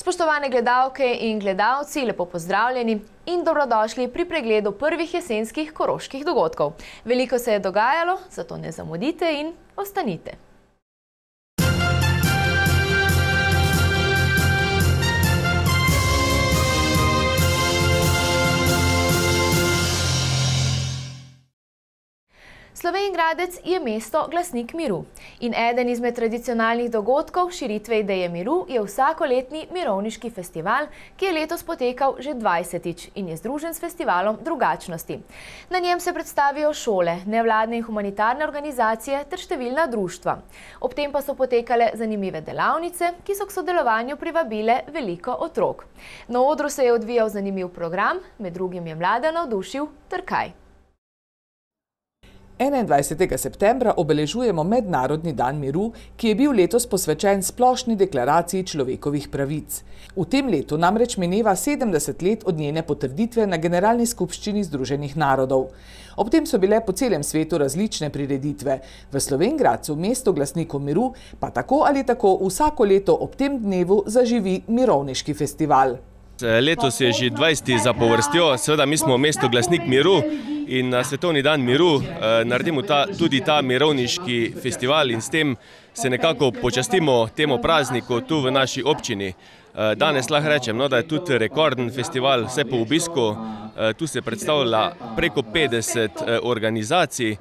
Spoštovane gledalke in gledalci, lepo pozdravljeni in dobrodošli pri pregledu prvih jesenskih koroških dogodkov. Veliko se je dogajalo, zato ne zamudite in ostanite. Sloven Gradec je mesto glasnik miru in eden izmed tradicionalnih dogodkov širitve ideje miru je vsakoletni mirovniški festival, ki je letos potekal že 20-tič in je združen s festivalom drugačnosti. Na njem se predstavijo šole, nevladne in humanitarne organizacije ter številna društva. Ob tem pa so potekale zanimive delavnice, ki so k sodelovanju privabile veliko otrok. Na odru se je odvijal zanimiv program, med drugim je mlada navdušil ter kaj. 21. septembra obeležujemo Mednarodni dan miru, ki je bil letos posvečen splošni deklaraciji človekovih pravic. V tem letu namreč mineva 70 let od njene potrditve na Generalni skupščini Združenih narodov. Ob tem so bile po celem svetu različne prireditve, v Slovengradcu, mesto glasniku miru, pa tako ali tako vsako leto ob tem dnevu zaživi mirovniški festival. Eh, letos je že 20. zapovrstjo, seveda mi smo mesto glasnik miru in na svetovni dan miru eh, naredimo ta, tudi ta mirovniški festival in s tem se nekako počastimo temu prazniku tu v naši občini. Eh, danes lahko rečem, no, da je tudi rekorden festival, vse po obisku, tu se predstavlja preko 50 organizacij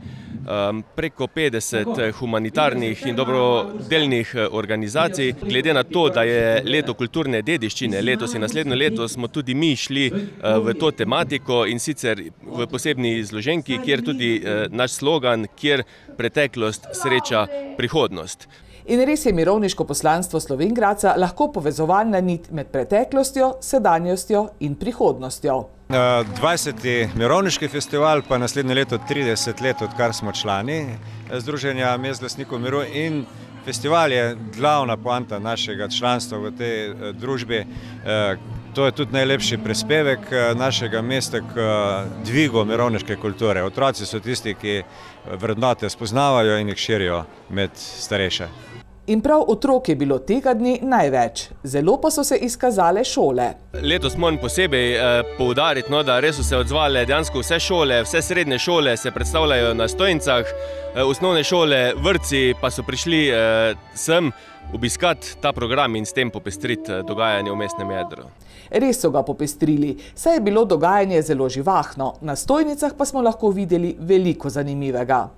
preko 50 eh, humanitarnih in dobrodelnih eh, organizacij. Glede na to, da je leto kulturne dediščine, letos in naslednje leto smo tudi mi šli eh, v to tematiko in sicer v posebni izloženki, kjer tudi naš slogan, kjer preteklost sreča prihodnost. In res je mirovniško poslanstvo Slovenjaca lahko povezovalna nit med preteklostjo, sedanjostjo in prihodnostjo. 20. mirovniški festival, pa naslednje leto 30 let, odkar smo člani eh, Združenja mest glasnikov miru in festival je glavna poanta našega članstva v tej eh, družbi. Eh, to je tudi najlepši prispevek našega mesta k dvigu mirovniške kulture. Otroci so tisti, ki vrednote spoznavajo in jih širijo med starejše. In prav otrok je bilo tega dni največ. Zelo pa so se izkazale šole. Letos moram posebej eh, poudariti, no, da res so se odzvale dejansko vse šole, vse srednje šole se predstavljajo na stojnicah, eh, osnovne šole, vrci pa so prišli eh, sem obiskati ta program in s tem popestriti dogajanje v mestnem jedru. Res so ga popestrili, saj je bilo dogajanje zelo živahno, na stojnicah pa smo lahko videli veliko zanimivega.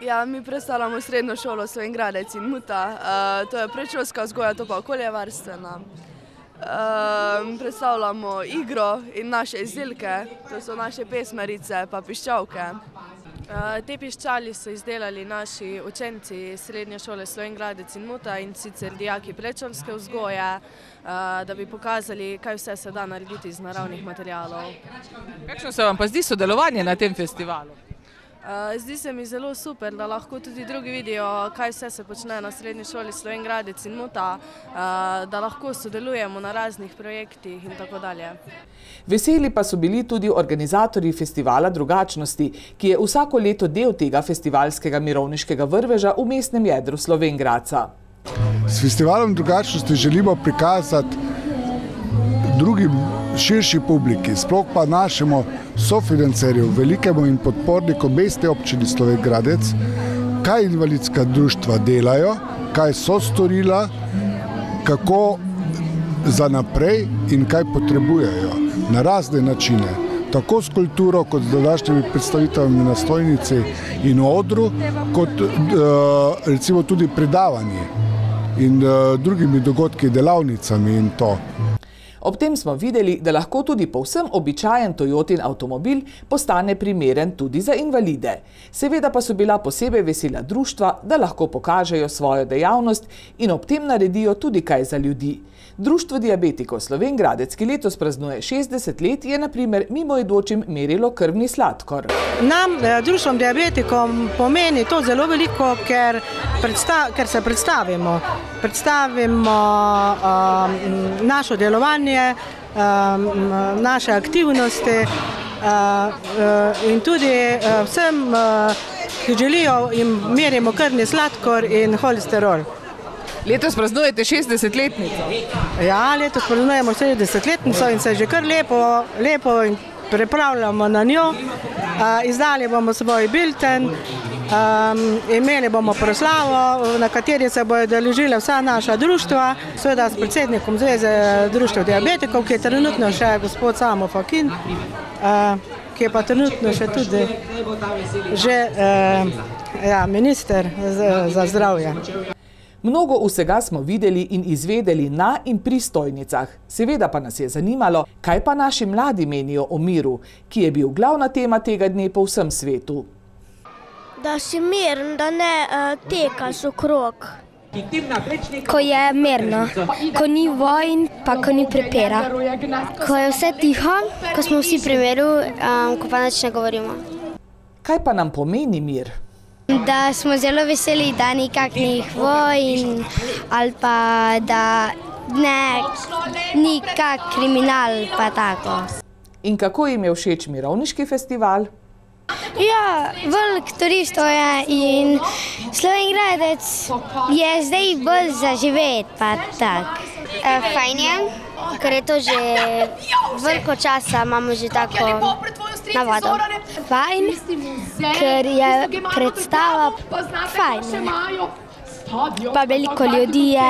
Ja, mi predstavljamo srednjo šolo Sven Gradec in Muta. Uh, to je predšolska vzgoja, to pa okoljevarstvena. Um, predstavljamo igro in naše izdelke, to so naše pesmarice in piščalke. Uh, te piščali so izdelali naši učenci srednje šole Slovenijec in Muta in sicer dijaki prečovske vzgoje, uh, da bi pokazali, kaj vse se da narediti iz naravnih materialov. Kakšno se vam pa zdi sodelovanje na tem festivalu? Eh, zdi se mi zelo super, da lahko tudi drugi vidijo, kaj vse se počne na srednji šoli Slovengradec in Muta, eh, da lahko sodelujemo na raznih projektih in tako dalje. Veseli pa so bili tudi organizatorji festivala Drugačnosti, ki je vsako leto del tega festivalskega mirovniškega vrveža v mestnem jedru Slovengradca. S festivalom Drugačnosti želimo prikazati drugim vrveža, širši publiki, sploh pa našemu sofinancerju, velikemu in podporniku mestne občine Slovenke Gradec, kaj invalidska društva delajo, kaj so storila, kako za naprej in kaj potrebujejo na razne načine. Tako s kulturo, kot z današnjimi predstavitvami na stojnici in odru, kot eh, recimo tudi predavanji in eh, drugimi dogodki, delavnicami in to. Ob tem smo videli, da lahko tudi povsem običajen Toyotin avtomobil postane primeren tudi za invalide. Seveda pa so bila posebej vesela društva, da lahko pokažejo svojo dejavnost in ob tem naredijo tudi kaj za ljudi. Društvo diabetikov Slovengradec, ki letos praznuje 60 let, je naprimer mimo idočim merilo krvni sladkor. Nam, eh, društvom diabetikom, pomeni to zelo veliko, ker, predsta ker se predstavimo. Predstavimo um, našo delovanje, um, naše aktivnosti uh, in tudi vsem, uh, ki želijo, jim merimo krvni sladkor in holesterol. Letos praznujete 60-letnico. Ja, letos praznujemo 60-letnico in se že kar lepo, lepo in prepravljamo na njo. Izdali bomo svoj bilten, imeli bomo proslavo, na kateri se bojo deležile vsa naša društva, seveda s predsednikom Zveze e, društva diabetikov, ki je trenutno še gospod Samo Fokin, ki je pa trenutno še tudi že e, ja, minister za zdravje. Mnogo vsega smo videli in izvedeli na in pri stojnicah. Seveda pa nas je zanimalo, kaj pa naši mladi menijo o miru, ki je bil glavna tema tega dne po vsem svetu. Da si miren, da ne eh, tekaš okrog. Ko je mirno, ko ni vojn, pa ko ni prepera. Ko je vse tiho, ko smo vsi pri miru, eh, ko pa nič ne govorimo. Kaj pa nam pomeni mir? Mir. Da smo zelo veseli, da nikakvih vojn ali pa da ne, nikak kriminal pa tako. In kako jim je všeč Mirovniški festival? Ja, velik turistov je in sloven gradec je zdaj bolj zaživet, pa tak. Eh, fajn je, ker je to že veliko časa, imamo že tako navado. Fajn, ker je predstava fajn. Pa veliko ljudi je.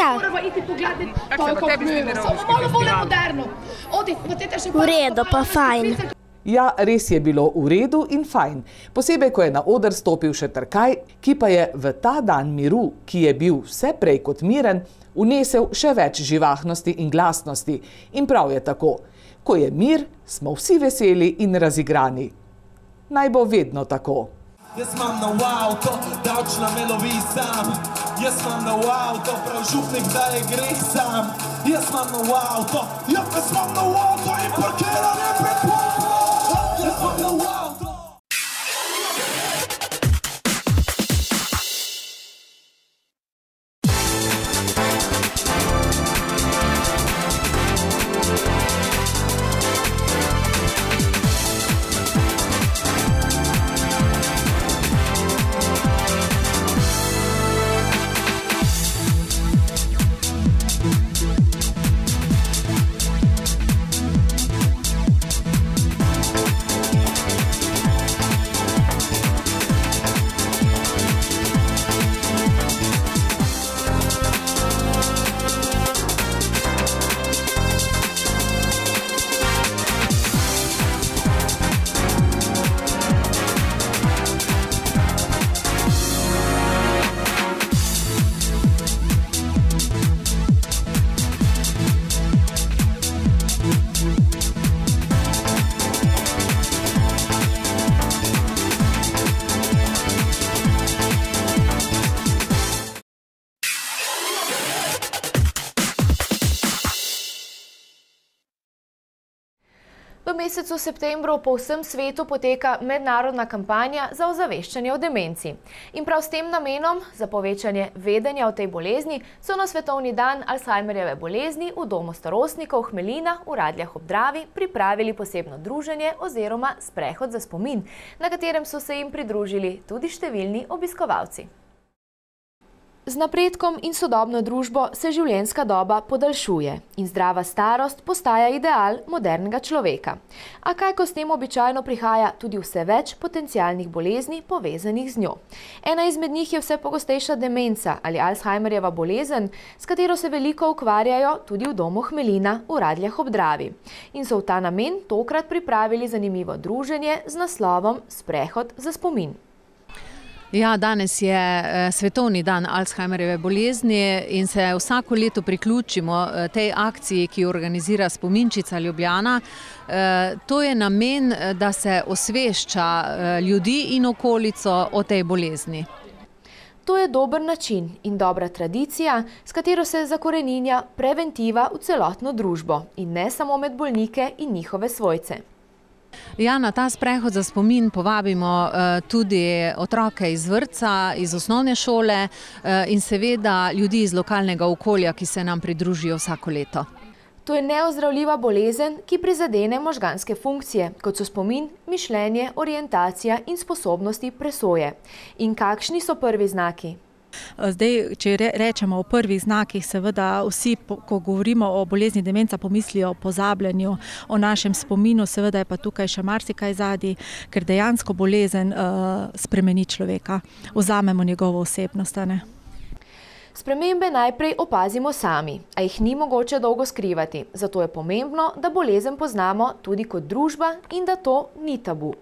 Ja. V redu, pa fajn. Ja, res je bilo v redu in fajn. Posebej, ko je na oder stopil še Trkaj, ki pa je v ta dan miru, ki je bil vse prej kot miren, unesel še več živahnosti in glasnosti. In prav je tako. Ko je mir, smo vsi veseli in razigrani. Naj bo vedno tako. Jaz imam na wow, to davčna melovija sam, jaz imam na wow, to pravžupnik, da je greh sam, jaz imam na wow, to, jaz imam na wow, to je parkiranje pred tvojim. septembru po vsem svetu poteka mednarodna kampanja za ozaveščanje o demenci. In prav s tem namenom za povečanje vedenja o tej bolezni so na Svetovni dan Alzheimerjeve bolezni v Domu starostnikov Hmelina v Radljah ob Dravi pripravili posebno druženje oziroma sprehod za spomin, na katerem so se jim pridružili tudi številni obiskovalci. Z napredkom in sodobno družbo se življenjska doba podaljšuje in zdrava starost postaja ideal modernega človeka. A kaj, ko s tem običajno prihaja tudi vse več potencijalnih bolezni povezanih z njo? Ena izmed njih je vse pogostejša demenca ali Alzheimerjeva bolezen, s katero se veliko ukvarjajo tudi v domu Hmelina v Radljah ob Dravi. In so v ta namen tokrat pripravili zanimivo druženje z naslovom Sprehod za spomin. Ja, danes je eh, svetovni dan Alzheimerjeve bolezni in se vsako leto priključimo eh, tej akciji, ki jo organizira Spominčica Ljubljana. Eh, to je namen, da se osvešča ljudi in okolico o tej bolezni. To je dober način in dobra tradicija, s katero se zakoreninja preventiva v celotno družbo in ne samo med bolnike in njihove svojce. Ja, na ta sprehod za spomin povabimo eh, tudi otroke iz vrca, iz osnovne šole eh, in seveda ljudi iz lokalnega okolja, ki se nam pridružijo vsako leto. To je neozdravljiva bolezen, ki prizadene možganske funkcije, kot so spomin, mišljenje, orientacija in sposobnosti presoje. In kakšni so prvi znaki? Eh, zdaj, če rečemo o prvih znakih, seveda vsi, ko govorimo o bolezni demenca, pomislijo o pozabljanju, o našem spominu, seveda je pa tukaj še marsikaj zadi, ker dejansko bolezen uh, spremeni človeka, vzamemo njegovo osebnost. Spremembe najprej opazimo sami, a jih ni mogoče dolgo skrivati. Zato je pomembno, da bolezen poznamo tudi kot družba in da to ni tabu.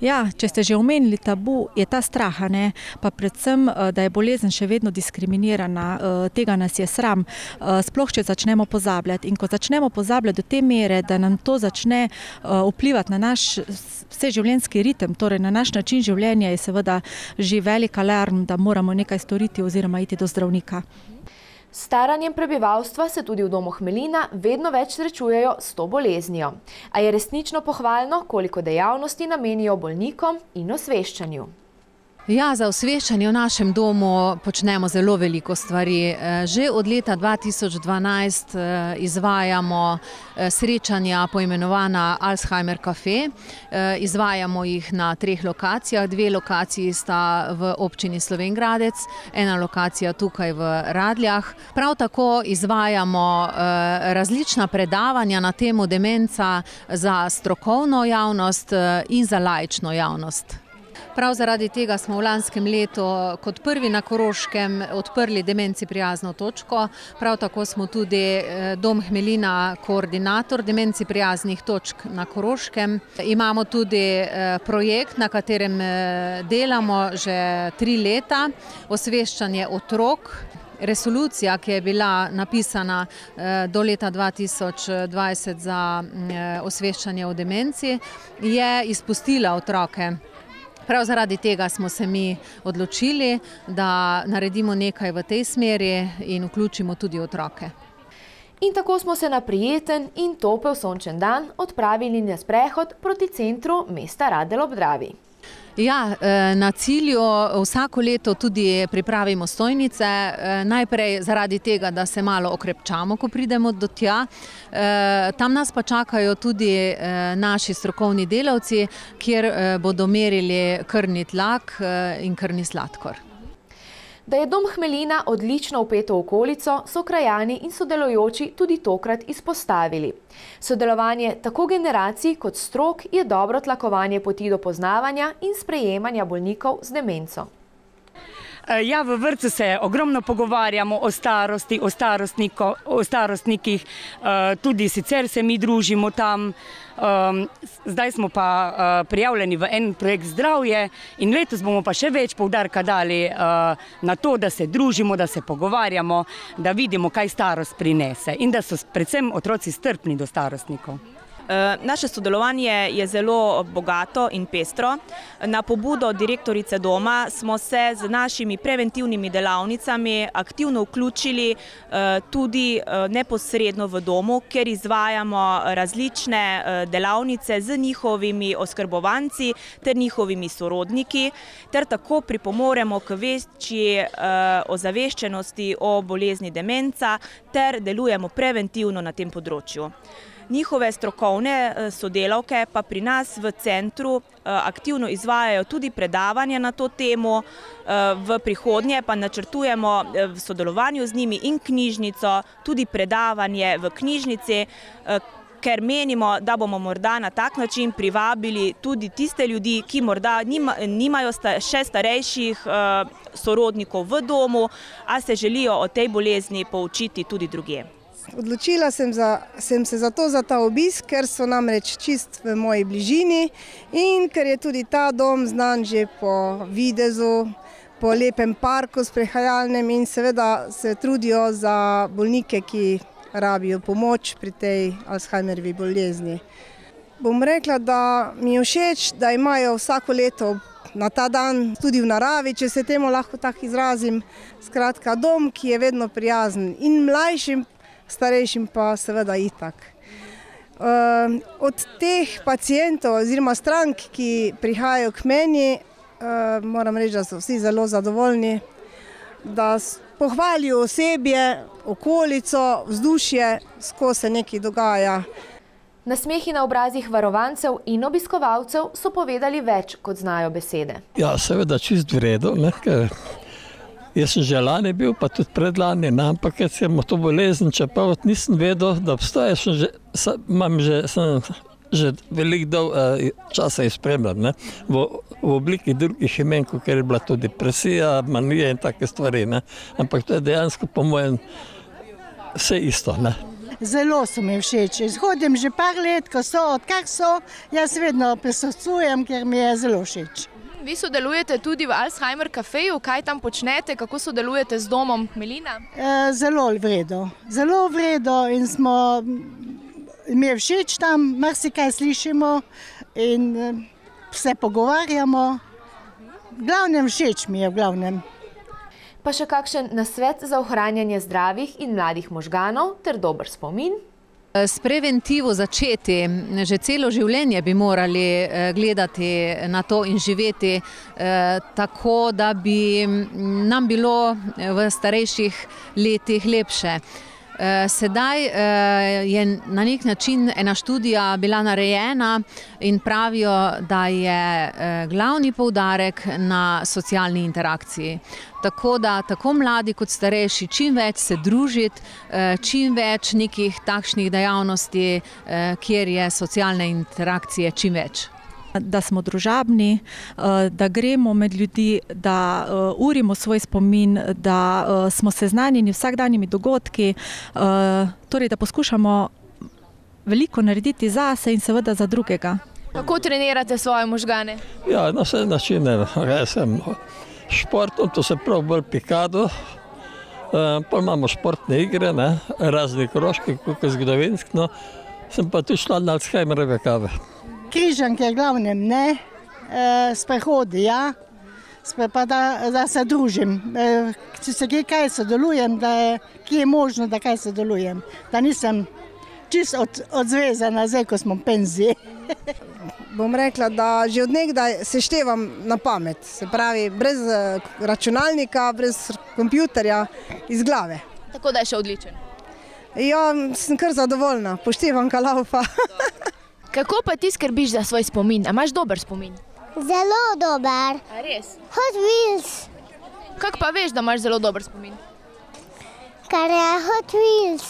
Ja, če ste že omenili tabu, je ta strah, ne? pa predvsem, eh, da je bolezen še vedno diskriminirana, eh, tega nas je sram, eh, sploh če začnemo pozabljati. In ko začnemo pozabljati do te mere, da nam to začne vplivati na naš vseživljenjski ritem, torej na naš način življenja, je seveda že velika alarm, da moramo nekaj storiti oziroma iti do zdravnika staranjem prebivalstva se tudi v domu Hmelina vedno več srečujejo s to boleznijo. A je resnično pohvalno, koliko dejavnosti namenijo bolnikom in osveščanju. Ja, za osveščanje v našem domu počnemo zelo veliko stvari. Eh, že od leta 2012 eh, izvajamo eh, srečanja poimenovana Alzheimer Cafe. Izvajamo jih na treh lokacijah. Dve lokaciji sta v občini Slovengradec, ena lokacija tukaj v Radljah. Prav tako izvajamo različna predavanja na temo demenca za strokovno javnost in za lajično javnost prav zaradi tega smo v lanskem letu eh, kot prvi na Koroškem odprli demenci prijazno točko. Prav tako smo tudi eh, Dom Hmelina koordinator demenci prijaznih točk na Koroškem. Imamo tudi eh, projekt, na katerem delamo že tri leta, osveščanje otrok. Resolucija, ki je bila napisana do leta 2020 za mm, osveščanje o demenci, je izpustila otroke. Prav zaradi tega smo se mi odločili, da naredimo nekaj v tej smeri in vključimo tudi otroke. In tako smo se na prijeten in topel sončen dan odpravili na sprehod proti centru mesta Radel ob Dravi. Ja, eh, na cilju eh, vsako leto tudi pripravimo stojnice. Eh, najprej zaradi tega, da se malo okrepčamo, ko pridemo do tja. Tam nas pa čakajo tudi naši strokovni delavci, kjer bodo merili krvni tlak in krvni sladkor. Da je dom Hmelina odlično upeto v okolico, so krajani in sodelujoči tudi tokrat izpostavili. Sodelovanje tako generacij kot strok je dobro tlakovanje poti do poznavanja in sprejemanja bolnikov z demenco. Eh, ja, v vrtu se ogromno pogovarjamo o starosti, o, o starostnikih, eh, tudi sicer se mi družimo tam. Ehm, zdaj smo pa eh, prijavljeni v en projekt zdravje in letos bomo pa še več poudarka dali na to, da se družimo, da se pogovarjamo, da vidimo, kaj starost prinese in da so predvsem otroci strpni do starostnikov. Eh, naše sodelovanje je zelo bogato in pestro. Na pobudo direktorice doma smo se z našimi preventivnimi delavnicami aktivno vključili eh, tudi eh, neposredno v domu, ker izvajamo različne delavnice z njihovimi oskrbovanci ter njihovimi sorodniki, ter tako pripomoremo k večji ozaveščenosti o bolezni demenca ter delujemo preventivno na tem področju. Njihove strokovne eh, sodelavke pa pri nas v centru eh, aktivno izvajajo tudi predavanje na to temo. Eh, v prihodnje pa načrtujemo v sodelovanju z njimi in knjižnico, tudi predavanje v knjižnici, ker menimo, da bomo morda na tak način privabili tudi tiste ljudi, ki morda nimajo še starejših sorodnikov v domu, a se želijo o tej bolezni poučiti tudi drugim. Odločila sem, za, sem se za, to, za ta obisk, ker so namreč čist v moji bližini in ker je tudi ta dom znan že po videzu, po lepem parku s prehajalnem in seveda se trudijo za bolnike, ki rabijo pomoč pri tej Alzheimerjevi bolezni. Bom rekla, da mi je všeč, da imajo vsako leto na ta dan tudi v naravi, če se temu lahko tako izrazim, skratka dom, ki je vedno prijazen in mlajšim starejšim pa seveda itak. Ehm, od teh pacijentov oziroma strank, ki prihajajo k meni, ehm, moram reči, da so vsi zelo zadovoljni, da pohvalijo osebje, okolico, vzdušje, skoro se nekaj dogaja. Na smehi na obrazih varovancev in obiskovalcev so povedali več, kot znajo besede. Ja, seveda čist vredo, ne, ker Jaz sem že lani bil, pa tudi predlani, no, ampak jaz sem to bolezen, čeprav nisem vedel, da obstaja. Sem že, sem, že, sem že velik dol eh, časa izpremljal v, v obliki drugih imen, kot je bila tudi depresija, manija in take stvari. Ne? Ampak to je dejansko, po mojem, vse isto. Ne? Zelo so mi všeč. Hodim že par let, ko so odkar so, jaz vedno prisotujem, ker mi je zelo všeč. Vi sodelujete tudi v Alzheimer kafeju, kaj tam počnete, kako sodelujete z domom Melina? Eh, zelo vredno. Zelo vredno in smo, mm, mi je všeč tam, marsikaj slišimo in eh, se pogovarjamo. Glavnem všeč mi je v glavnem. Pa še kakšen nasvet za ohranjanje zdravih in mladih možganov ter dober spomin? Eh, s preventivo začeti. Že celo življenje bi morali eh, gledati na to in živeti eh, tako, da bi mm, nam bilo v starejših letih lepše. Eh, sedaj eh, je na nek način ena študija bila narejena in pravijo, da je eh, glavni poudarek na socialni interakciji. Tako da tako mladi kot starejši čim več se družiti, čim več nekih takšnih dejavnosti, kjer je socialne interakcije čim več da smo družabni, eh, da gremo med ljudi, da eh, urimo svoj spomin, da eh, smo seznanjeni vsakdanjimi dogodki, torej da poskušamo veliko narediti za se in seveda za drugega. Kako trenirate svoje možgane? Ja, na vse načine. No. Ja, jaz sem športom, to se prav bolj pikado. Pa imamo športne igre, razne kroške, kako je zgodovinsko. No. Sem pa tudi šla na Alzheimerove kave križanke, glavnem ne, e, sprehodi, ja. Spre, pa da, da se družim. E, če se kje kaj sodelujem, da je, je možno, da kaj sodelujem. Da nisem čist od, odzvezana, zdaj ko smo penzi. Bom rekla, da že odnegdaj seštevam na pamet, se pravi, brez eh, računalnika, brez računalnika, iz glave. Tako da je še odličen. Ja, sem kar zadovoljna, poštevam kalaupa. Kako pa ti skrbiš za svoj spomin? A imaš dober spomin? Zelo dober. Hot Wheels. Kak pa veš, da imaš zelo dober spomin? Kar je Hot Wheels.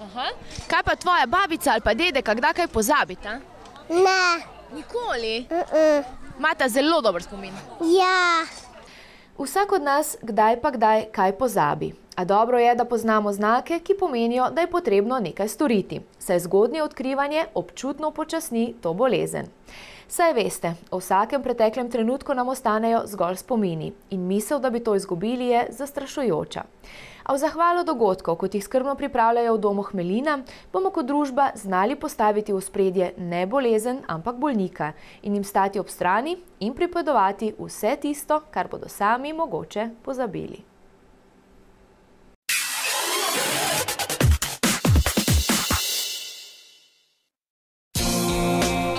Aha. Kaj pa tvoja babica ali pa dedek, kdaj kaj pozabita? Ne. Nikoli? Mata zelo dober spomin. Ja. Vsak od nas kdaj pa kdaj kaj pozabi. A dobro je, da poznamo znake, ki pomenijo, da je potrebno nekaj storiti, saj zgodnje odkrivanje občutno počasni to bolezen. Saj veste, o vsakem preteklem trenutku nam ostanejo zgolj spomini in misel, da bi to izgubili, je zastrašujoča. A v zahvalo dogodkov, kot jih skrbno pripravljajo v domu Hmelina, bomo kot družba znali postaviti v spredje ne bolezen, ampak bolnika in jim stati ob strani in pripovedovati vse tisto, kar bodo sami mogoče pozabili.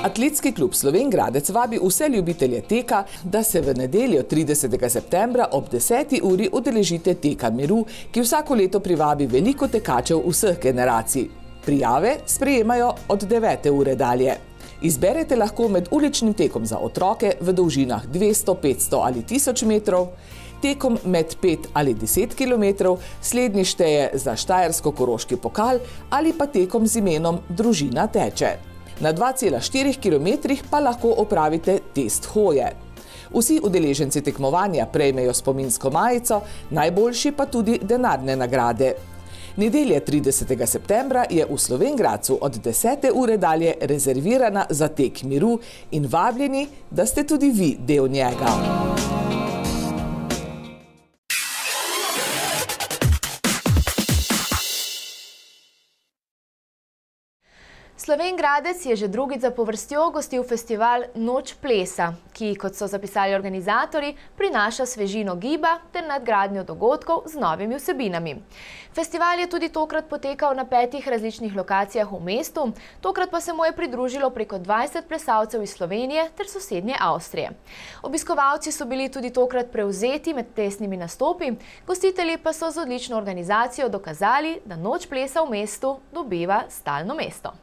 Atletski klub Slovengradec vabi vse ljubitelje teka, da se v nedeljo 30. septembra ob 10. uri odeležite teka miru, ki vsako leto privabi veliko tekačev vseh generacij. Prijave sprejemajo od 9. ure dalje. Izberete lahko med uličnim tekom za otroke v dolžinah 200, 500 ali 1000 metrov, tekom med 5 ali 10 km, slednji šteje za Štajersko-Koroški pokal ali pa tekom z imenom Družina teče. Na 2,4 km pa lahko opravite test hoje. Vsi udeleženci tekmovanja prejmejo spominsko majico, najboljši pa tudi denarne nagrade. Nedelje 30. septembra je v Slovengracu od 10. ure dalje rezervirana za tek miru in vabljeni, da ste tudi vi del njega. Muzika Sloven Gradec je že drugi za povrstjo gostil festival Noč plesa, ki, kot so zapisali organizatori, prinaša svežino giba ter nadgradnjo dogodkov z novimi vsebinami. Festival je tudi tokrat potekal na petih različnih lokacijah v mestu, tokrat pa se mu je pridružilo preko 20 plesavcev iz Slovenije ter sosednje Avstrije. Obiskovalci so bili tudi tokrat prevzeti med tesnimi nastopi, gostitelji pa so z odlično organizacijo dokazali, da Noč plesa v mestu dobiva stalno mesto.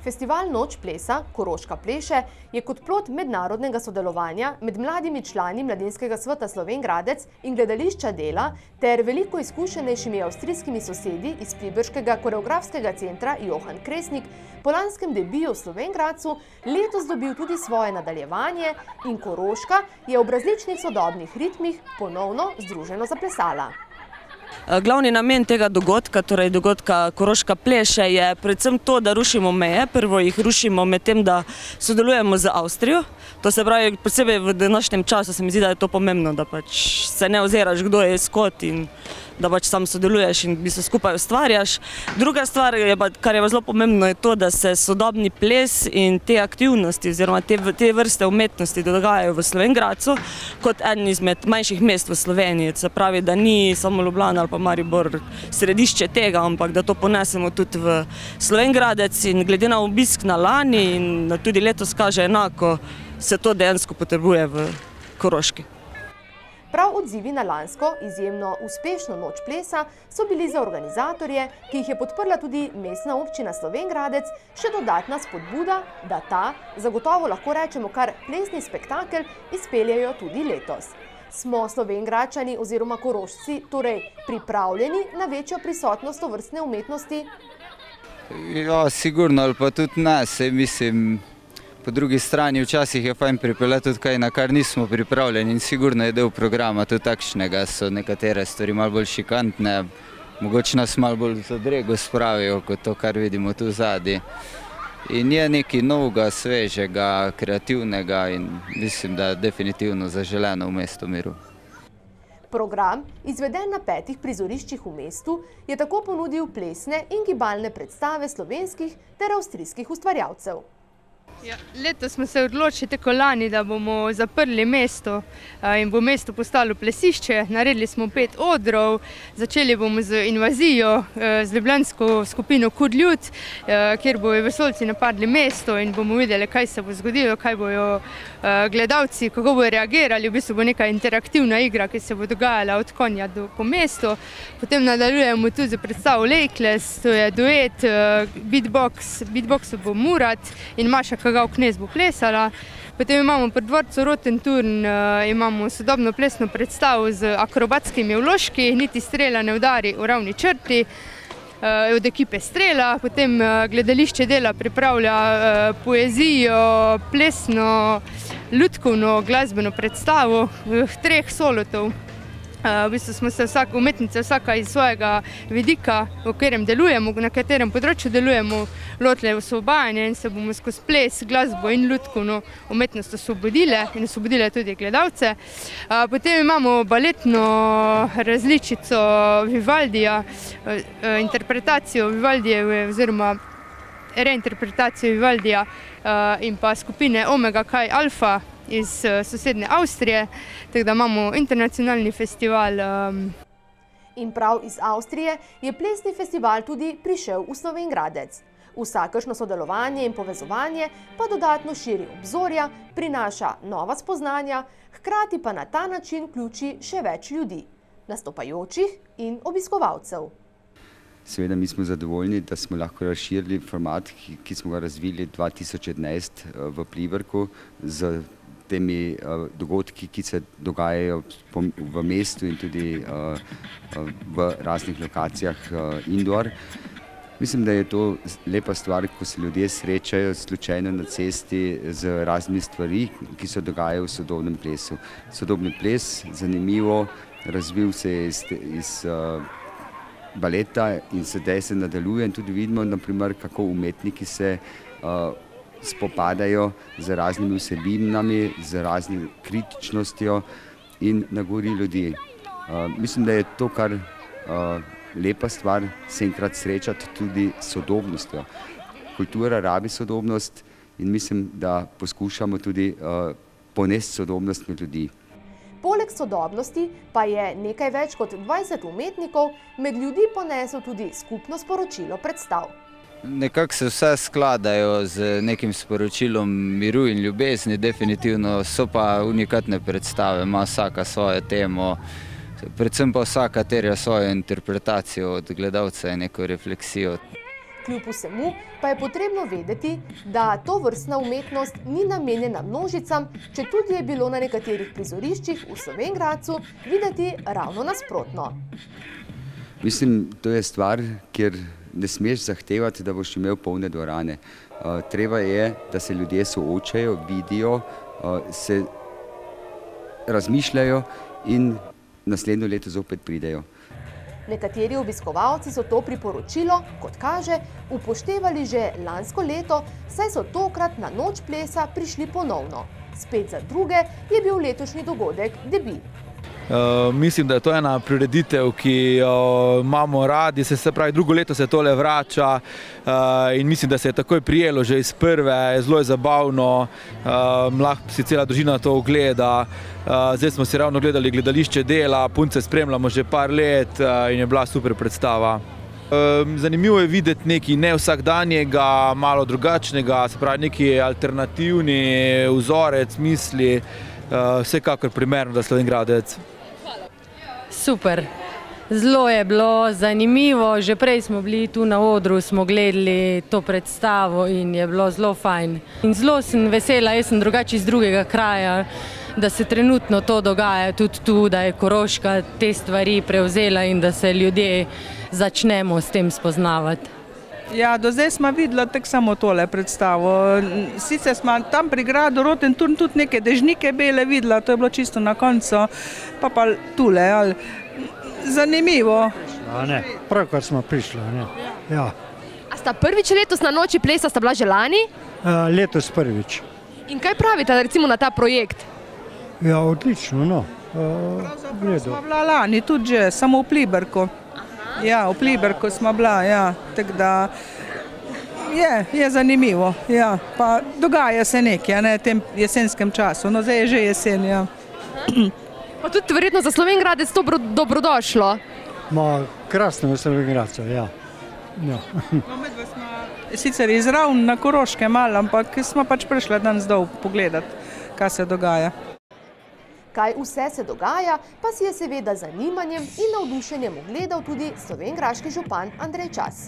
Festival Noč plesa, Koroška pleše, je kot plot mednarodnega sodelovanja med mladimi člani Mladinskega sveta Slovengradec in gledališča dela ter veliko izkušenejšimi avstrijskimi sosedi iz Pliberškega koreografskega centra Johan Kresnik po lanskem debiju v Slovengradcu letos dobil tudi svoje nadaljevanje in Koroška je ob različnih sodobnih ritmih ponovno združeno zaplesala. Eh, glavni namen tega dogodka, torej dogodka Koroška pleše, je predvsem to, da rušimo meje. Prvo jih rušimo med tem, da sodelujemo z Avstrijo. To se pravi, posebej v današnjem času se mi zdi, da je to pomembno, da pač se ne oziraš, kdo je skot in da pač sam sodeluješ in bi se skupaj ustvarjaš. Druga stvar, je pa, kar je zelo pomembno, je to, da se sodobni ples in te aktivnosti oziroma te, te vrste umetnosti dogajajo v Slovengracu kot en izmed manjših mest v Sloveniji. Se pravi, da ni samo Ljubljana, ali pa Maribor središče tega, ampak da to ponesemo tudi v Slovengradec in glede na obisk na lani in tudi letos kaže enako, se to dejansko potrebuje v Koroški. Prav odzivi na lansko izjemno uspešno noč plesa so bili za organizatorje, ki jih je podprla tudi mestna občina Slovengradec, še dodatna spodbuda, da ta zagotovo lahko rečemo kar plesni spektakel izpeljajo tudi letos. Smo slovengračani oziroma korošci torej pripravljeni na večjo prisotnost ovrstne umetnosti? Ja, sigurno ali pa tudi ne, se mislim, po drugi strani včasih je fajn pripeljati tudi kaj, na kar nismo pripravljeni in sigurno je del programa tudi takšnega, so nekatere stvari malo bolj šikantne, mogoče nas malo bolj zadrego spravijo kot to, kar vidimo tu zadi. In je nekaj novega, svežega, kreativnega in mislim, da je definitivno zaželeno v mestu miru. Program, izveden na petih prizoriščih v mestu, je tako ponudil plesne in gibalne predstave slovenskih ter avstrijskih ustvarjavcev. Ja, leto smo se odločili, tako lani, da bomo zaprli mesto eh, in bo mesto postalo plesišče. Naredili smo pet odrov, začeli bomo z invazijo, eh, z ljubljansko skupino Kud Ljud, eh, kjer bojo vesolci napadli mesto in bomo videli, kaj se bo zgodilo, kaj bojo gledalci, kako bojo reagirali. V bistvu bo neka interaktivna igra, ki se bo dogajala od konja do po mesto. Potem nadaljujemo tudi z predstavo Lakeless, to je duet, beatbox, beatboxu bo Murat in Maša Kaj ga v knezbu plesala. Potem imamo pri dvorcu Rotenturn, eh, imamo sodobno plesno predstavo z akrobatskimi vložki, niti strela ne udari v ravni črti, eh, od ekipe strela, potem eh, gledališče dela pripravlja poezijo, plesno, ljudkovno, glasbeno predstavo, treh solotov. Eh, v bistvu smo se vsak, umetnica vsaka iz svojega vidika, v katerem delujemo, na katerem področju delujemo, lotile osvobajanje in se bomo skozi ples, glasbo in ljudkovno umetnost osvobodile in osvobodile tudi gledalce. Eh, potem imamo baletno različico Vivaldija, eh, interpretacijo Vivaldije oziroma reinterpretacijo Vivaldija in pa skupine Omega Kai Alfa, iz eh, sosedne Avstrije, tako da imamo internacionalni festival. Ehm, in prav iz Avstrije je plesni festival tudi prišel v Slovengradec. Vsakešno sodelovanje in povezovanje pa dodatno širi obzorja, prinaša nova spoznanja, hkrati pa na ta način ključi še več ljudi, nastopajočih in obiskovalcev. Seveda mi smo zadovoljni, da smo lahko razširili format, ki smo ga razvili 2011 eh, v Plivrku z temi uh, dogodki, ki se dogajajo v mestu in tudi uh, v raznih lokacijah uh, indoor. Mislim, da je to lepa stvar, ko se ljudje srečajo slučajno na cesti z raznimi stvarmi, ki se dogajajo v sodobnem plesu. Sodobni ples, zanimivo, razvil se je iz, iz uh, baleta in sedaj se nadaljuje. Tudi vidimo, naprimer, kako umetniki se uh, spopadajo z raznimi vsebinami, z raznim kritičnostjo in na gori ljudi. Uh, mislim, da je to kar uh, lepa stvar, se enkrat srečati tudi sodobnostjo. Kultura rabi sodobnost in mislim, da poskušamo tudi uh, ponesti sodobnost med ljudi. Poleg sodobnosti pa je nekaj več kot 20 umetnikov med ljudi ponesel tudi skupno sporočilo predstav. Nekako se vse skladajo z nekim sporočilom miru in ljubezni, definitivno so pa unikatne predstave, ima vsaka svojo temo, predvsem pa vsaka terja svojo interpretacijo od gledalca in neko refleksijo. Kljub vsemu pa je potrebno vedeti, da to vrstna umetnost ni namenjena množicam, če tudi je bilo na nekaterih prizoriščih v Slovengradcu videti ravno nasprotno. Mislim, to je stvar, kjer ne smeš zahtevati, da boš imel polne dvorane. Eh, treba je, da se ljudje soočajo, vidijo, eh, se razmišljajo in naslednjo leto zopet pridejo. Nekateri obiskovalci so to priporočilo, kot kaže, upoštevali že lansko leto, saj so tokrat na noč plesa prišli ponovno. Spet za druge je bil letošnji dogodek debil. Eh, mislim, da je to ena prireditev, ki jo imamo radi, se, se pravi, drugo leto se tole vrača uh, in mislim, da se je takoj prijelo že iz prve, zelo je zabavno, uh, lahko si cela družina to ogleda. Uh, zdaj smo si ravno gledali gledališče dela, punce spremljamo že par let uh, in je bila super predstava. Zanimivo je videti nekaj ne vsakdanjega, malo drugačnega, se pravi, neki alternativni vzorec misli, vsekakor primerno za Slovenijo super. Zelo je bilo zanimivo, že prej smo bili tu na odru, smo gledali to predstavo in je bilo zelo fajn. In zelo sem vesela, jaz sem drugače iz drugega kraja, da se trenutno to dogaja tudi tu, da je Koroška te stvari prevzela in da se ljudje začnemo s tem spoznavati. Ja, do zdaj smo videli samo tole predstavo. Sicer smo tam pri gradu roten turn tudi neke dežnike bele videli, to je bilo čisto na koncu, pa pa tule. Ali. Zanimivo. Prav, kar smo prišli. Ja. A sta prvič letos na noči plesa, sta bila že lani? A, letos prvič. In kaj pravite recimo na ta projekt? Ja, odlično, no. Pravzaprav smo bila lani, tudi že, samo v Pliberku. Ja, v Pliberku smo bila, ja, tako da je, je zanimivo, ja, pa dogaja se nekaj, ne, tem jesenskem času, no zdaj je že jesen, ja. Pa tudi verjetno za Slovengrad je to dobro, dobrodošlo? Ma, krasno je Slovengrad, ja. ja. No, med vas smo sicer izravn na Koroške malo, ampak smo pač prišli danes dol pogledati, kaj se dogaja. Kaj vse se dogaja, pa si je seveda zanimanjem in navdušenjem ogledal tudi slovengraški župan Andrej Čas.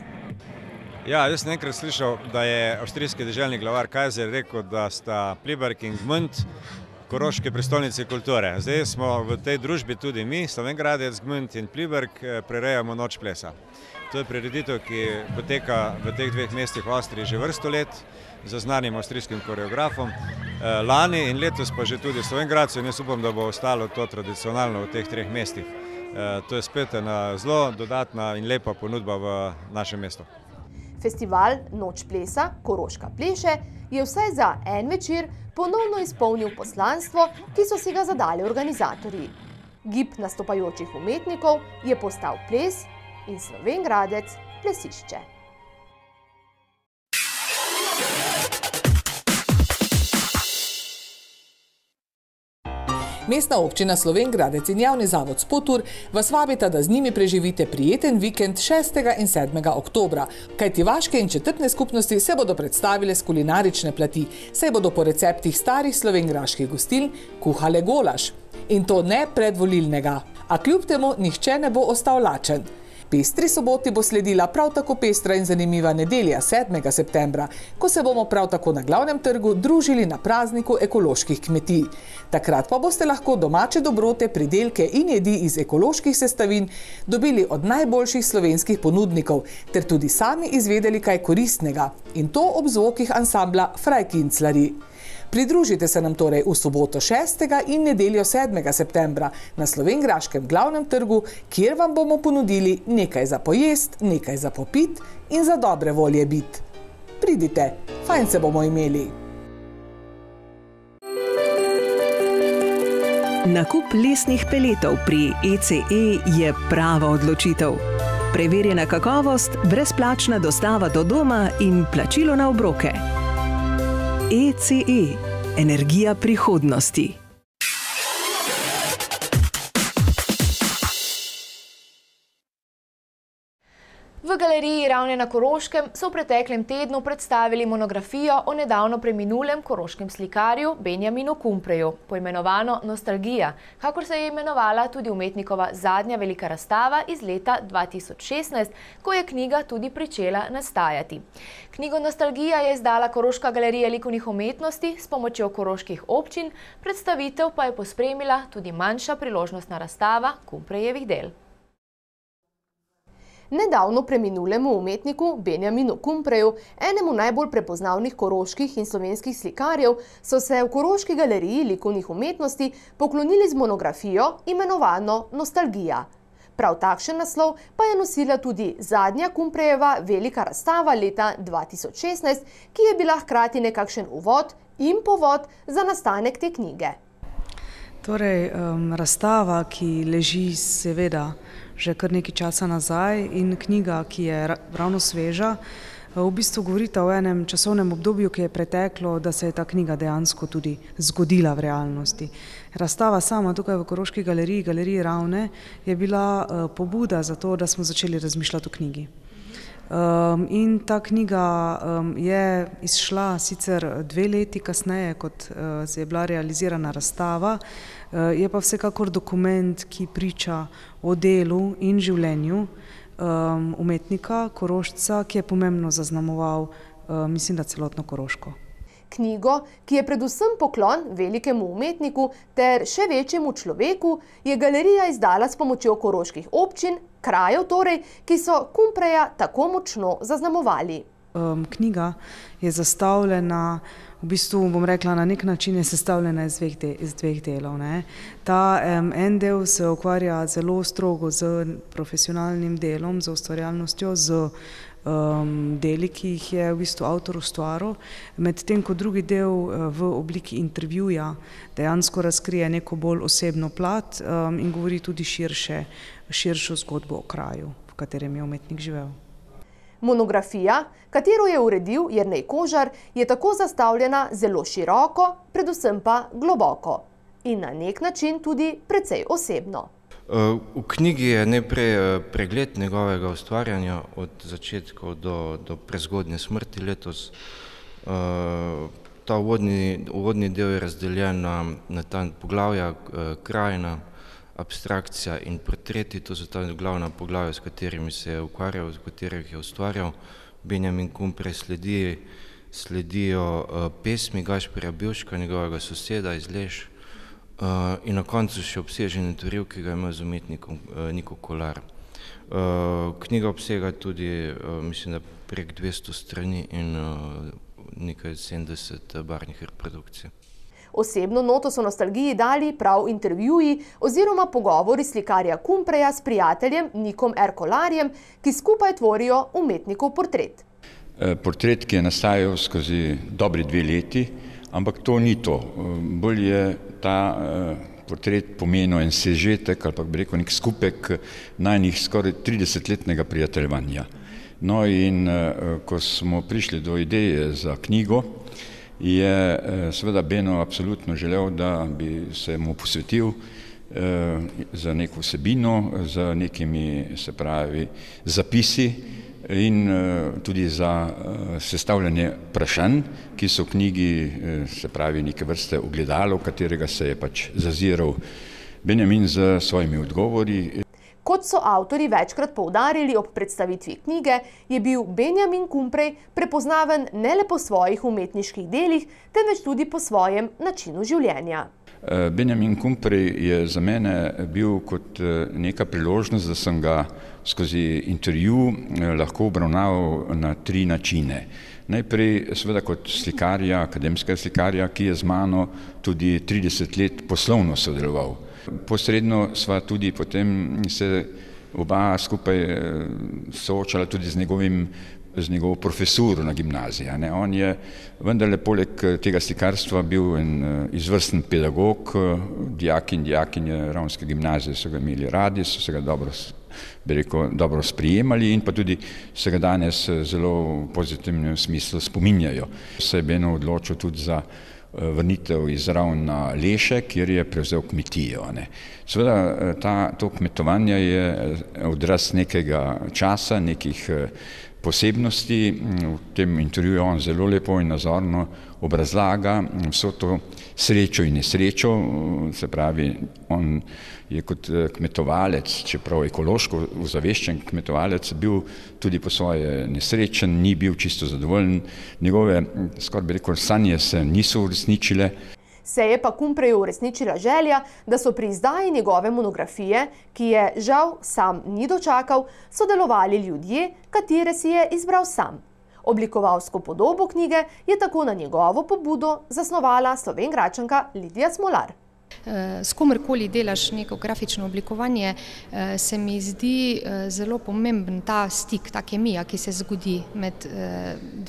Ja, jaz sem enkrat slišal, da je avstrijski državni glavar Kajzer rekel, da sta Plibark in Gmund koroške prestolnice kulture. Zdaj smo v tej družbi tudi mi, Slovengradec, Gmund in Plibark, eh, prerejamo Noč plesa. To je prireditev, ki poteka v teh dveh mestih v Avstriji že vrsto let z znanim avstrijskim koreografom. Eh, lani in letos pa že tudi Slovengracijo in jaz upam, da bo ostalo to tradicionalno v teh treh mestih. Eh, to je spet ena zelo dodatna in lepa ponudba v našem mestu. Festival Noč plesa Koroška pleše je vsaj za en večer ponovno izpolnil poslanstvo, ki so si ga zadali organizatorji. Gib nastopajočih umetnikov je postal ples in Slovengradec plesišče. Mestna občina Sloven Gradec in javni zavod Spotur vas vabita, da z njimi preživite prijeten vikend 6. in 7. oktobra, kajti vaške in četrtne skupnosti se bodo predstavile s kulinarične plati, saj bodo po receptih starih slovengraških gostil kuhale golaž. In to ne predvolilnega. A kljub temu nihče ne bo ostal lačen. Pestri soboti bo sledila prav tako pestra in zanimiva nedelja 7. septembra, ko se bomo prav tako na glavnem trgu družili na prazniku ekoloških kmetij. Takrat pa boste lahko domače dobrote, pridelke in jedi iz ekoloških sestavin dobili od najboljših slovenskih ponudnikov ter tudi sami izvedeli kaj koristnega in to ob zvokih ansambla Frajkinclari. Frajkinclari. Pridružite se nam torej v soboto 6. in nedeljo 7. septembra na Slovengraškem glavnem trgu, kjer vam bomo ponudili nekaj za pojest, nekaj za popit in za dobre volje bit. Pridite, fajn se bomo imeli. Nakup lesnih peletov pri ECE e je prava odločitev. Preverjena kakovost, brezplačna dostava do doma in plačilo na obroke. ECE, e, energija prihodnosti. galeriji Ravne na Koroškem so v preteklem tednu predstavili monografijo o nedavno preminulem koroškem slikarju Benjaminu Kumpreju, poimenovano Nostalgija, kakor se je imenovala tudi umetnikova zadnja velika razstava iz leta 2016, ko je knjiga tudi pričela nastajati. Knjigo Nostalgija je izdala Koroška galerija likovnih umetnosti s pomočjo koroških občin, predstavitev pa je pospremila tudi manjša priložnostna razstava Kumprejevih del nedavno preminulemu umetniku Benjaminu Kumpreju, enemu najbolj prepoznavnih koroških in slovenskih slikarjev, so se v Koroški galeriji likovnih umetnosti poklonili z monografijo imenovano Nostalgija. Prav takšen naslov pa je nosila tudi zadnja Kumprejeva velika razstava leta 2016, ki je bila hkrati nekakšen uvod in povod za nastanek te knjige. Torej, um, razstava, ki leži seveda že kar nekaj časa nazaj in knjiga, ki je ravno sveža. V bistvu govorite o enem časovnem obdobju, ki je preteklo, da se je ta knjiga dejansko tudi zgodila v realnosti. Razstava sama tukaj v Koroški galeriji, galeriji Ravne, je bila eh, pobuda za to, da smo začeli razmišljati o knjigi. Um, in ta knjiga um, je izšla sicer dve leti kasneje, kot uh, je bila realizirana razstava, uh, Eh, je pa vsekakor dokument, ki priča o delu in življenju ehm, umetnika Korošca, ki je pomembno zaznamoval, eh, mislim, da celotno Koroško. Knjigo, ki je predvsem poklon velikemu umetniku ter še večjemu človeku, je galerija izdala s pomočjo koroških občin, krajev torej, ki so Kumpreja tako močno zaznamovali. Ehm, knjiga je zastavljena vsega, v bistvu bom rekla, na nek način je sestavljena iz dveh, de, iz dveh delov. Ne. Ta um, en del se ukvarja zelo strogo z profesionalnim delom, z ustvarjalnostjo, z um, deli, ki jih je v bistvu avtor ustvaril, medtem ko drugi del eh, v obliki intervjuja dejansko razkrije neko bolj osebno plat um, in govori tudi širše, širšo zgodbo o kraju, v katerem je umetnik živel. Monografija, katero je uredil Jernej Kožar, je tako zastavljena zelo široko, predvsem pa globoko in na nek način tudi precej osebno. E, v knjigi je najprej e, pregled njegovega ustvarjanja od začetka do, do prezgodnje smrti letos. E, ta uvodni, uvodni del je razdeljen na, na ta poglavja krajina abstrakcija in portreti, to so ta glavna poglavja, s katerimi se je ukvarjal, s katerimi je ustvarjal. Benjamin Kumpre sledi, sledijo uh, pesmi Gašpira Bilška, njegovega soseda iz Lež, uh, eh, in na koncu še obsežen intervju, ki ga ima z umetnikom uh, Niko Kolar. Uh, knjiga obsega tudi, uh, mislim, da prek 200 strani in uh, nekaj 70 barnih reprodukcij. Osebno noto so nostalgiji dali prav intervjuji oziroma pogovori slikarja Kumpreja s prijateljem Nikom Erkolarjem, ki skupaj tvorijo umetnikov portret. E, portret, ki je nastajal skozi dobri dve leti, ampak to ni to. E, bolj je ta e, portret pomenil en sežetek ali pa bi rekel nek skupek najnih skoraj 30-letnega prijateljevanja. No in ko smo prišli do ideje za knjigo, je eh, seveda Beno apsolutno želel, da bi se mu posvetil eh, za neko vsebino, za nekimi, se pravi, zapisi in eh, tudi za sestavljanje vprašanj, ki so v knjigi, se pravi, neke vrste ogledalo, v katerega se je pač zaziral Benjamin z svojimi odgovori. Kot so avtori večkrat poudarili ob predstavitvi knjige, je bil Benjamin Kumprej prepoznaven ne le po svojih umetniških delih, temveč tudi po svojem načinu življenja. Eh, Benjamin Kumprej je za mene bil kot eh, neka priložnost, da sem ga skozi intervju eh, lahko obravnaval na tri načine. Najprej seveda kot slikarja, akademskega slikarja, ki je z mano tudi 30 let poslovno sodeloval. Posredno sva tudi potem se oba skupaj eh, soočala tudi z njegovim z njegovo profesuro na gimnaziji. Ne. On je vendarle poleg eh, tega slikarstva bil en eh, izvrsten pedagog, dijakin, dijakinje Ravnske gimnazije so ga imeli radi, so se ga dobro, bi rekel, dobro sprijemali in pa tudi se ga danes zelo v pozitivnem smislu spominjajo. Se je Beno odločil tudi za vrnitev izravna na Leše, kjer je prevzel kmetijo. Ne. Sveda eh, ta, to kmetovanje je eh, odraz nekega časa, nekih eh, posebnosti, mm, v tem intervjuju je on zelo lepo in nazorno obrazlaga vso to srečo in nesrečo, se pravi, on je kot eh, kmetovalec, čeprav ekološko ozaveščen kmetovalec, bil tudi po svoje nesrečen, ni bil čisto zadovoljen, njegove skoraj bi rekel sanje se niso uresničile. Se je pa Kumprej uresničila želja, da so pri izdaji njegove monografije, ki je žal sam ni dočakal, sodelovali ljudje, katere si je izbral sam. Oblikovalsko podobo knjige je tako na njegovo pobudo zasnovala slovengračanka Lidija Smolar. Eh, s komerkoli delaš neko grafično oblikovanje, eh, se mi zdi eh, zelo pomemben ta stik, ta kemija, ki se zgodi med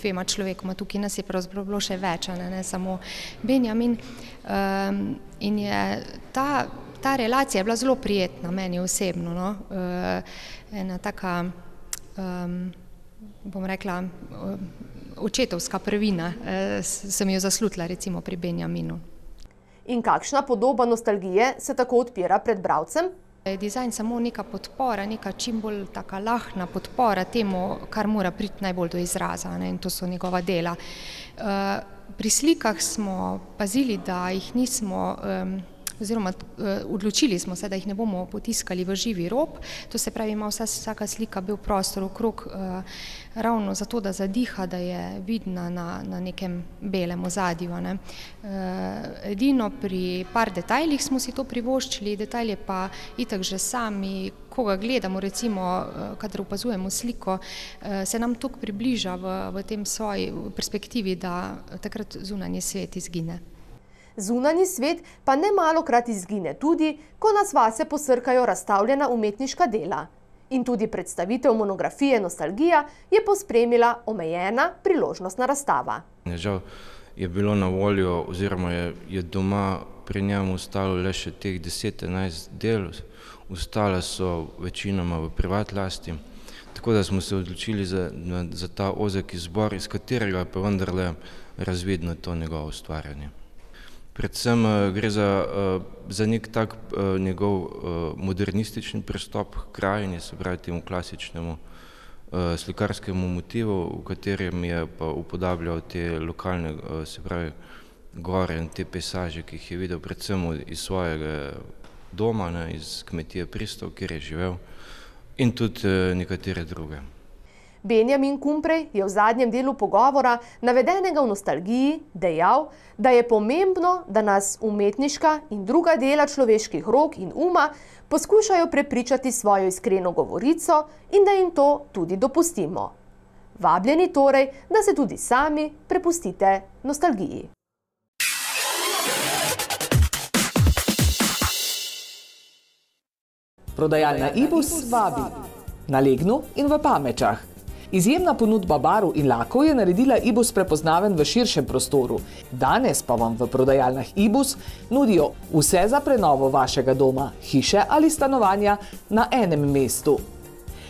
dvema človekoma. Tukaj nas je pravzaprav bilo še več, ne, ne samo Benjamin. Ehm, in je ta, ta relacija je bila zelo prijetna meni osebno. No? Ena taka... Um, bom rekla, eh, očetovska prvina, eh, sem jo zaslutila recimo pri Benjaminu. In kakšna podoba nostalgije se tako odpira pred bravcem? Je dizajn samo neka podpora, neka čim bolj taka lahna podpora temu, kar mora priti najbolj do izraza ne, in to so njegova dela. Eh, pri slikah smo pazili, da jih nismo um, oziroma eh, odločili smo se, da jih ne bomo potiskali v živi rob, to se pravi, ima vsa, vsaka slika bil prostor okrog eh, ravno zato, da zadiha, da je vidna na, na nekem belem ozadju. Ne. Eh, edino pri par detajlih smo si to privoščili, detalje pa itak že sami, koga gledamo, recimo, kadar opazujemo sliko, se nam toliko približa v, v tem svoji perspektivi, da takrat zunanje svet izgine. Zunani svet pa ne malo krat izgine tudi, ko nas vase posrkajo razstavljena umetniška dela. In tudi predstavitev monografije Nostalgija je pospremila omejena priložnostna razstava. Žal je bilo na voljo oziroma je, je doma pri njem ostalo le še teh 10-11 del, ostale so večinoma v privat lasti. Tako da smo se odločili za, za ta ozek izbor, iz katerega je pa vendarle razvidno to njegovo ustvarjanje predvsem uh, gre za, uh, za nek tak uh, njegov uh, modernistični pristop k krajini, se pravi temu klasičnemu uh, slikarskemu motivu, v katerem je pa upodabljal te lokalne, uh, se pravi, gore in te pesaže, ki jih je videl predvsem iz svojega doma, ne, iz kmetije Pristov, kjer je živel, in tudi uh, nekatere druge. Benjamin Kumprej je v zadnjem delu pogovora, navedenega v nostalgiji, dejal, da je pomembno, da nas umetniška in druga dela človeških rok in uma poskušajo prepričati svojo iskreno govorico in da jim to tudi dopustimo. Vabljeni torej, da se tudi sami prepustite nostalgiji. Prodajalna Ibus vabi na legnu in v pamečah. Izjemna ponudba barov in lakov je naredila Ibus prepoznaven v širšem prostoru. Danes pa vam v prodajalnah Ibus nudijo vse za prenovo vašega doma, hiše ali stanovanja na enem mestu.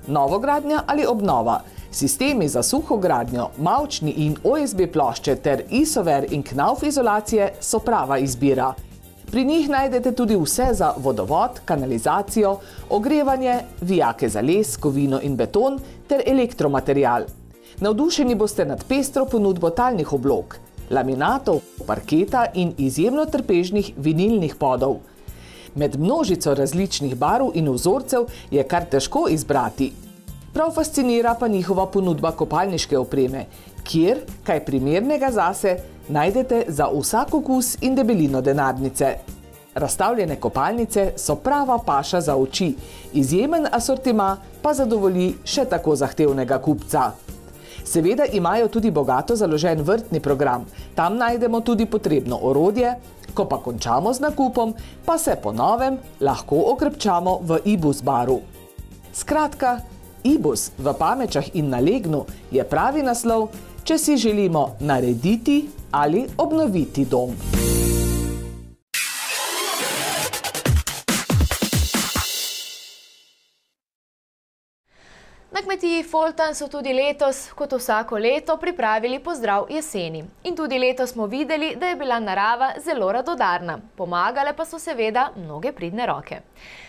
Novogradnja ali obnova. Sistemi za suho gradnjo, mavčni in OSB plošče ter ISOVER in KNAUF izolacije so prava izbira. Pri njih najdete tudi vse za vodovod, kanalizacijo, ogrevanje, vijake za les, kovino in beton ter elektromaterial. Navdušeni boste nad pestro ponudbo talnih oblog, laminatov, parketa in izjemno trpežnih vinilnih podov. Med množico različnih barv in vzorcev je kar težko izbrati. Prav fascinira pa njihova ponudba kopalniške opreme, kjer kaj primernega zase najdete za vsak okus in debelino denarnice. Razstavljene kopalnice so prava paša za oči, izjemen asortima pa zadovolji še tako zahtevnega kupca. Seveda imajo tudi bogato založen vrtni program, tam najdemo tudi potrebno orodje, ko pa končamo z nakupom, pa se po novem lahko okrepčamo v Ibus baru. Skratka, Ibus v pamečah in na legnu je pravi naslov, če si želimo narediti ali obnoviti dom. Na kmetiji Foltan so tudi letos, kot vsako leto, pripravili pozdrav jeseni. In tudi letos smo videli, da je bila narava zelo radodarna. Pomagale pa so seveda mnoge pridne roke.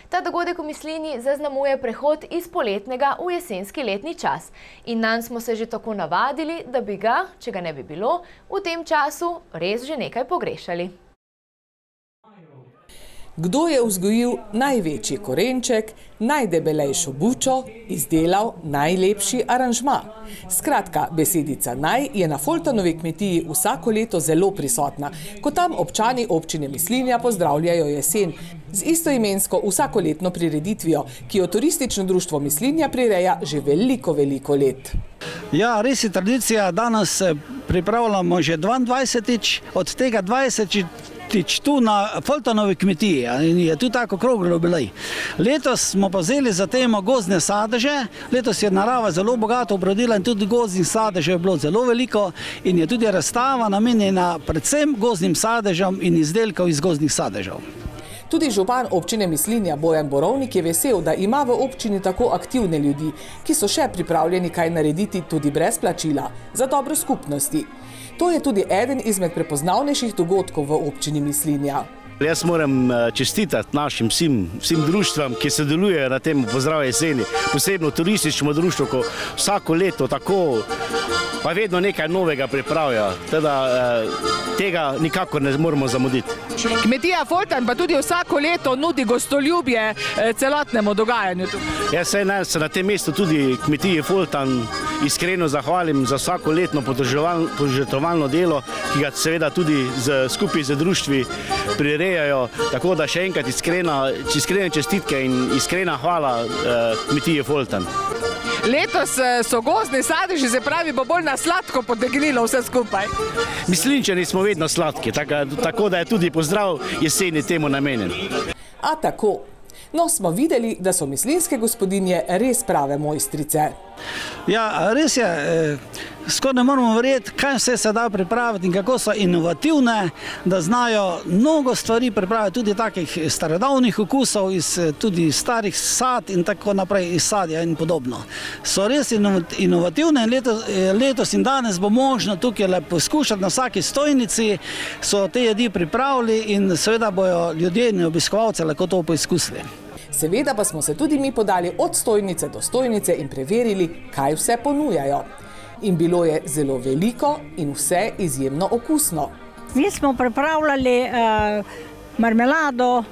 Ta dogodek v mislini zaznamuje prehod iz poletnega v jesenski letni čas. In nam smo se že tako navadili, da bi ga, če ga ne bi bilo, v tem času res že nekaj pogrešali kdo je vzgojil največji korenček, najdebelejšo bučo, izdelal najlepši aranžma. Skratka, besedica naj je na Foltanovi kmetiji vsako leto zelo prisotna, ko tam občani občine Mislinja pozdravljajo jesen z istoimensko vsakoletno prireditvijo, ki jo turistično društvo Mislinja prireja že veliko, veliko let. Ja, res je tradicija, danes eh, pripravljamo že 22-ič, od tega 20-ič tič tu na Fultonovi kmetiji in je tu tako kroglo bilo. Letos smo pa vzeli za temo gozdne sadeže, letos je narava zelo bogato obrodila in tudi gozdnih sadeže je bilo zelo veliko in je tudi razstava namenjena predvsem gozdnim sadežem in izdelkov iz gozdnih sadežev. Tudi župan občine Mislinja Bojan Borovnik je vesel, da ima v občini tako aktivne ljudi, ki so še pripravljeni kaj narediti tudi brez plačila, za dobro skupnosti. To je tudi eden izmed prepoznavnejših dogodkov v občini Mislinja. Jaz moram eh, čestitati našim vsem, vsem društvam, ki sodelujejo na tem pozdravu jeseni, posebno turističnemu društvu, ko vsako leto tako, pa vedno nekaj novega pripravlja. Teda, eh, tega nikakor ne moremo zamuditi. Kmetija Fortan pa tudi vsako leto nudi gostoljubje eh, celotnemu dogajanju. Jaz se na tem mestu tudi kmetiji Fortan iskreno zahvalim za vsako letno požetovalno delo, ki ga seveda tudi skupaj z društvi prirejajo. Tako da še enkrat iskrene čestitke in iskrena hvala eh, Kmitije Foltan. Letos eh, so gozdni sadeži, se pravi, bo bolj na sladko potegnilo vse skupaj. Mislinčani smo vedno sladki, tako da je tudi pozdrav jeseni temu namenjen. A tako No, smo videli, da so mislinske gospodinje res prave mojstrice. Ja, res je, eh, skoraj ne moramo verjeti, kaj vse se da pripraviti in kako so inovativne, da znajo mnogo stvari pripraviti, tudi takih starodavnih okusov, eh, tudi starih sad in tako naprej iz sadja in podobno. So res inovativne in eh, letos in danes bo možno tukaj lepo poskušati na vsaki stojnici, so te jedi pripravili in seveda bojo ljudje in obiskovalce lahko to poizkusili. Seveda pa smo se tudi mi podali od stojnice do stojnice in preverili, kaj vse ponujajo. In bilo je zelo veliko in vse izjemno okusno. Mi smo pripravljali uh, marmelado uh,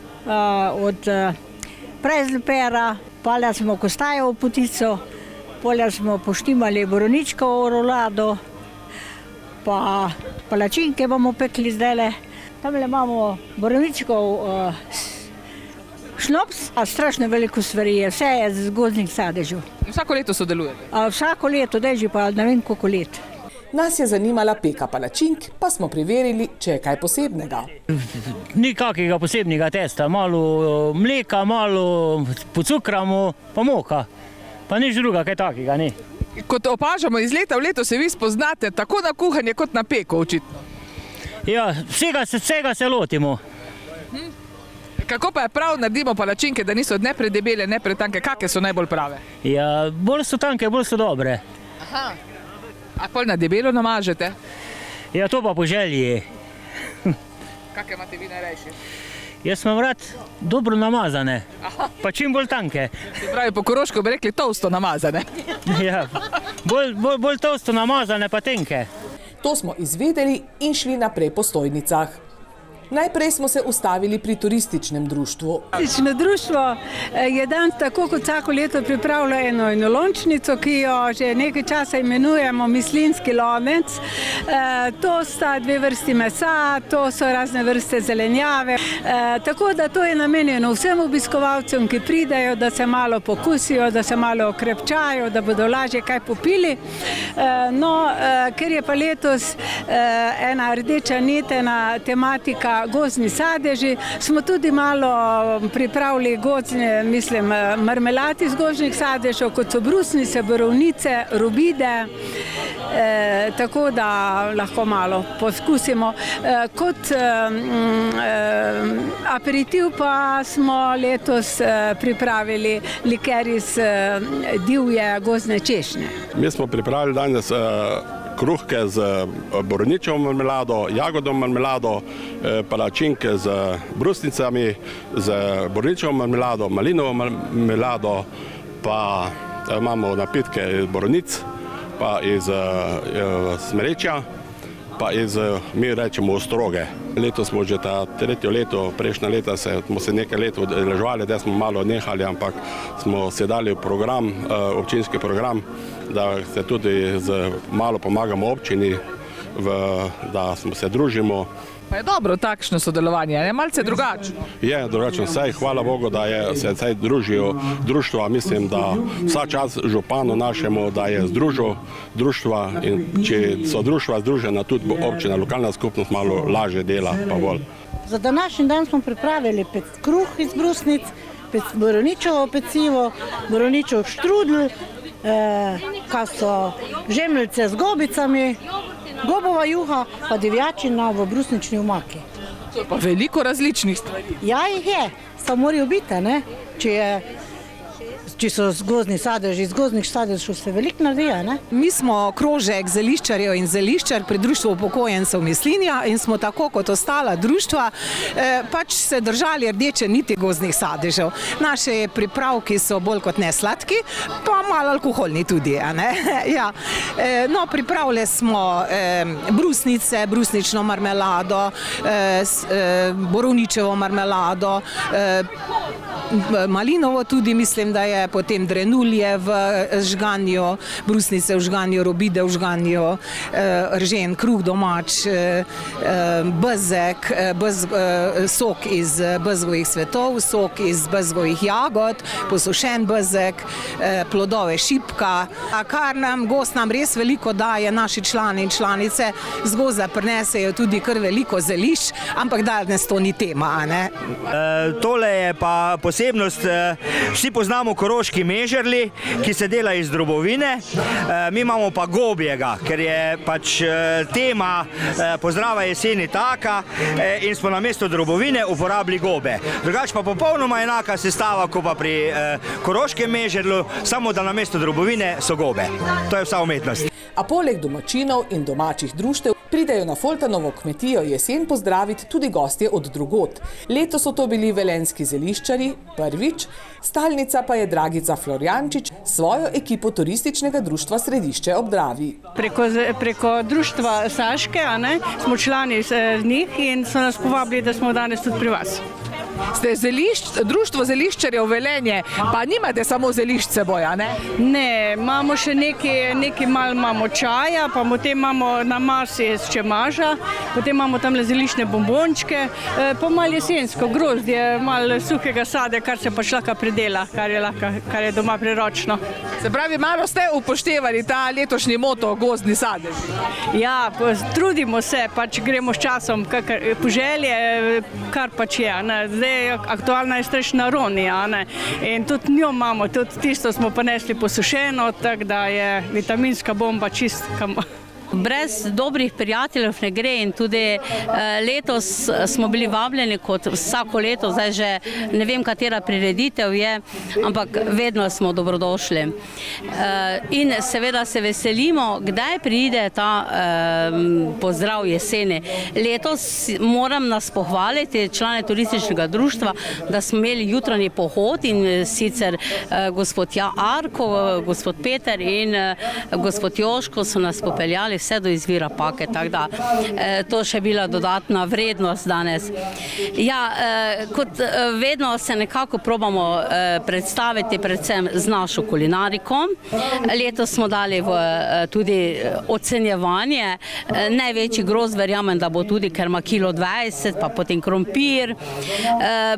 od uh, eh, prezlpera, palja smo kostajo v potico, palja smo poštimali boroničko v rolado, pa palačinke bomo pekli zdaj le. Tam le imamo boroničko v uh, Šnops, a strašno veliko stvari je, vse je z gozdnih sadežev. Vsako leto sodeluje? Vsako leto, da je že pa ne vem koliko let. Nas je zanimala peka palačink, pa smo preverili, če je kaj posebnega. Ni kakega posebnega testa, malo eh, mleka, malo pocukramo, pa moka, pa nič druga, kaj takega ni. Kot opažamo, iz leta v leto se vi spoznate tako na kuhanje kot na peko očitno. Ja, vsega se lotimo kako pa je prav, naredimo palačinke, da niso ne predebele, ne pretanke, kakve so najbolj prave? Ja, bolj so tanke, bolj so dobre. Aha, a pol na debelo namažete? Ja, to pa po želji. Kakve imate vi najrejši? Jaz imam rad dobro namazane, pa čim bolj tanke. Se pravi, po koroško bi rekli tolsto namazane. Ja, bolj tolsto namazane pa tenke. To smo izvedeli in šli naprej po stojnicah. Najprej smo se ustavili pri turističnem društvu. Turistično društvo eh, je dan tako kot vsako leto pripravilo eno enolončnico, ki jo že nekaj časa imenujemo mislinski lomec. Eh, to sta dve vrsti mesa, to so razne vrste zelenjave. Eh, tako da to je namenjeno vsem obiskovalcem, ki pridajo, da se malo pokusijo, da se malo okrepčajo, da bodo lažje kaj popili. No, ker je pa letos ena rdeča nitena tematika gozni sadeži, smo tudi malo um, pripravili gozni, mislim, eh, marmelati z gožnih sadežov, kot so brusni, sebrovnice, rubide, eh, tako da lahko malo poskusimo. Eh, kot aperitiv pa smo letos pripravili liker iz divje gozne češnje. Mi smo pripravili danes vsega, kruhke z eh, borničevo marmelado, jagodno marmelado, eh, palačinke z brusnicami, z borničevo marmelado, malinovo marmelado, pa eh, imamo napitke iz borunic, pa iz smrečja pa iz, eh, mi rečemo, ostroge. Leto smo že ta tretje leto, prejšnja leta se, smo se nekaj let odeležvali, da smo malo nehali, ampak smo sedali v program, eh, občinski program, da se tudi z, malo pomagamo občini, v, da smo se družimo pa je dobro takšno sodelovanje, je malce drugače. Je drugače, vsaj hvala Bogu, da je se vsaj družil društvo, a mislim, da vsa čas županu našemu, da je združil društva in če so društva združena, tudi bo občina, lokalna skupnost malo lažje dela, pa bolj. Za današnji dan smo pripravili pet kruh iz brusnic, pet boroničevo pecivo, boroničev štrudl, eh, kaj so žemljice z gobicami, gobova juha, pa divjačina v brusnični umaki. Pa veliko različnih stvari. Ja, jih je, samo morajo biti, ne? Če je če so zgozni sadeži, zgoznih sadežov se veliko naredijo. Mi smo krožek zeliščarjev in zeliščar pri društvu upokojencev Mislinja in smo tako kot ostala društva eh, pač se držali rdeče niti gozdnih sadežev. Naše pripravki so bolj kot ne sladki, pa malo alkoholni tudi. Ja. Eh, no, pripravili smo eh, brusnice, brusnično marmelado, boroničevo marmelado, malinovo tudi mislim, da je potem drenulje v eh, žganju, brusnice v žganju, robide v žganju, eh, ržen, kruh domač, eh, bezek, sok iz bezgovih svetov, sok iz bezgovih jagod, posušen bezek, plodove šipka. A kar nam gost nam res veliko daje, naši člani in članice, zgoza prinesejo tudi kar veliko zeliš, ampak danes to ni tema. Tole je pa posebnost, vsi poznamo koronavirus, otroški mežerli, ki se dela iz drobovine, eh, mi imamo pa gobjega, ker je pač eh, tema eh, pozdrava jeseni taka in smo na mesto drobovine uporabili gobe. Drugač pa popolnoma enaka sestava, ko pa pri koroškem mežerlu, samo da na mesto drobovine so gobe. To je vsa umetnost. A poleg domačinov in domačih društev pridejo na Foltanovo kmetijo jesen pozdraviti tudi gostje od drugot. Leto so to bili velenski zeliščari, prvič, Stalnica pa je Dragica Florjančič svojo ekipo turističnega društva Središče ob Dravi. Preko, preko društva Saške ne, smo člani z, eh, z njih in so nas povabili, da smo danes tudi pri vas. Ste zelišč, društvo zeliščarjev velenje, pa nimate samo zelišč seboj, ne? Ne, imamo še nekaj, nekaj malo imamo čaja, pa potem imamo na masi iz čemaža, potem imamo tam zeliščne bombončke, eh, pa malo jesensko grozdje, malo suhega sade, kar se pač lahko pridružimo dela, kar je, lahko, kar je doma priročno. Se pravi, malo ste upoštevali ta letošnji moto, gozdni sadež? Ja, trudimo se, pač gremo s časom, kakr, po želje, kar pač je. Ne. Zdaj je aktualna strešna roni ja, ne. in tudi njo imamo, tudi tisto smo ponesli posušeno, tako da je vitaminska bomba čist. Kamo brez dobrih prijateljev ne gre in tudi eh, letos smo bili vabljeni kot vsako leto, zdaj že ne vem, katera prireditev je, ampak vedno smo dobrodošli. Eh, in seveda se veselimo, kdaj pride ta eh, pozdrav jeseni. Letos moram nas pohvaliti, člane turističnega društva, da smo imeli jutranji pohod in sicer gospod ja Arko, gospod Peter in gospod Joško so nas popeljali vse do izvira pake, tako da eh, to še bila dodatna vrednost danes. Ja, eh, kot eh, vedno se nekako probamo predstaviti predvsem z našo kulinariko. Leto smo dali tudi ocenjevanje. Največji groz verjamem, da bo tudi, ker ima kilo 20, pa potem krompir.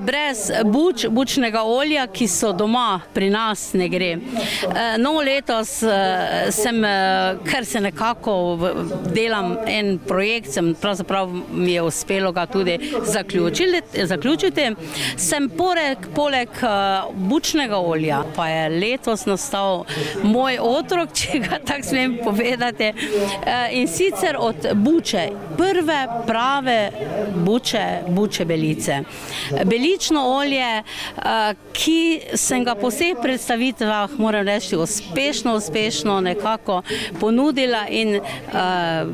Brez buč, bučnega olja, ki so doma pri nas, ne gre. No, letos sem, ker se nekako v delam en projekt, sem pravzaprav mi je uspelo ga tudi zaključiti. Sem poreg, poleg eh, bučnega olja, pa je letos nastal moj otrok, če ga tako smem povedati. Eh, in sicer od buče, prve prave buče, buče belice. Belično olje, eh, ki sem ga po vseh predstavitvah, moram reči, uspešno, uspešno nekako ponudila in Eh,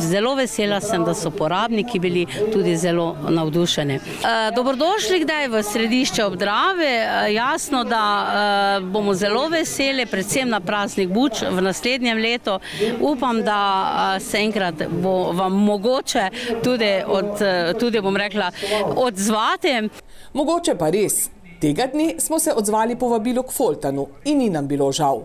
zelo vesela sem, da so porabniki bili tudi zelo navdušeni. Eh, dobrodošli kdaj v središče obdrave. Eh, jasno, da bomo zelo veseli, predvsem na praznik Buč v naslednjem letu. Upam, da se enkrat bo vam mogoče tudi, od, tudi bom rekla, odzvati. Mogoče pa res. Tega dne smo se odzvali po vabilu k Foltanu in ni nam bilo žal.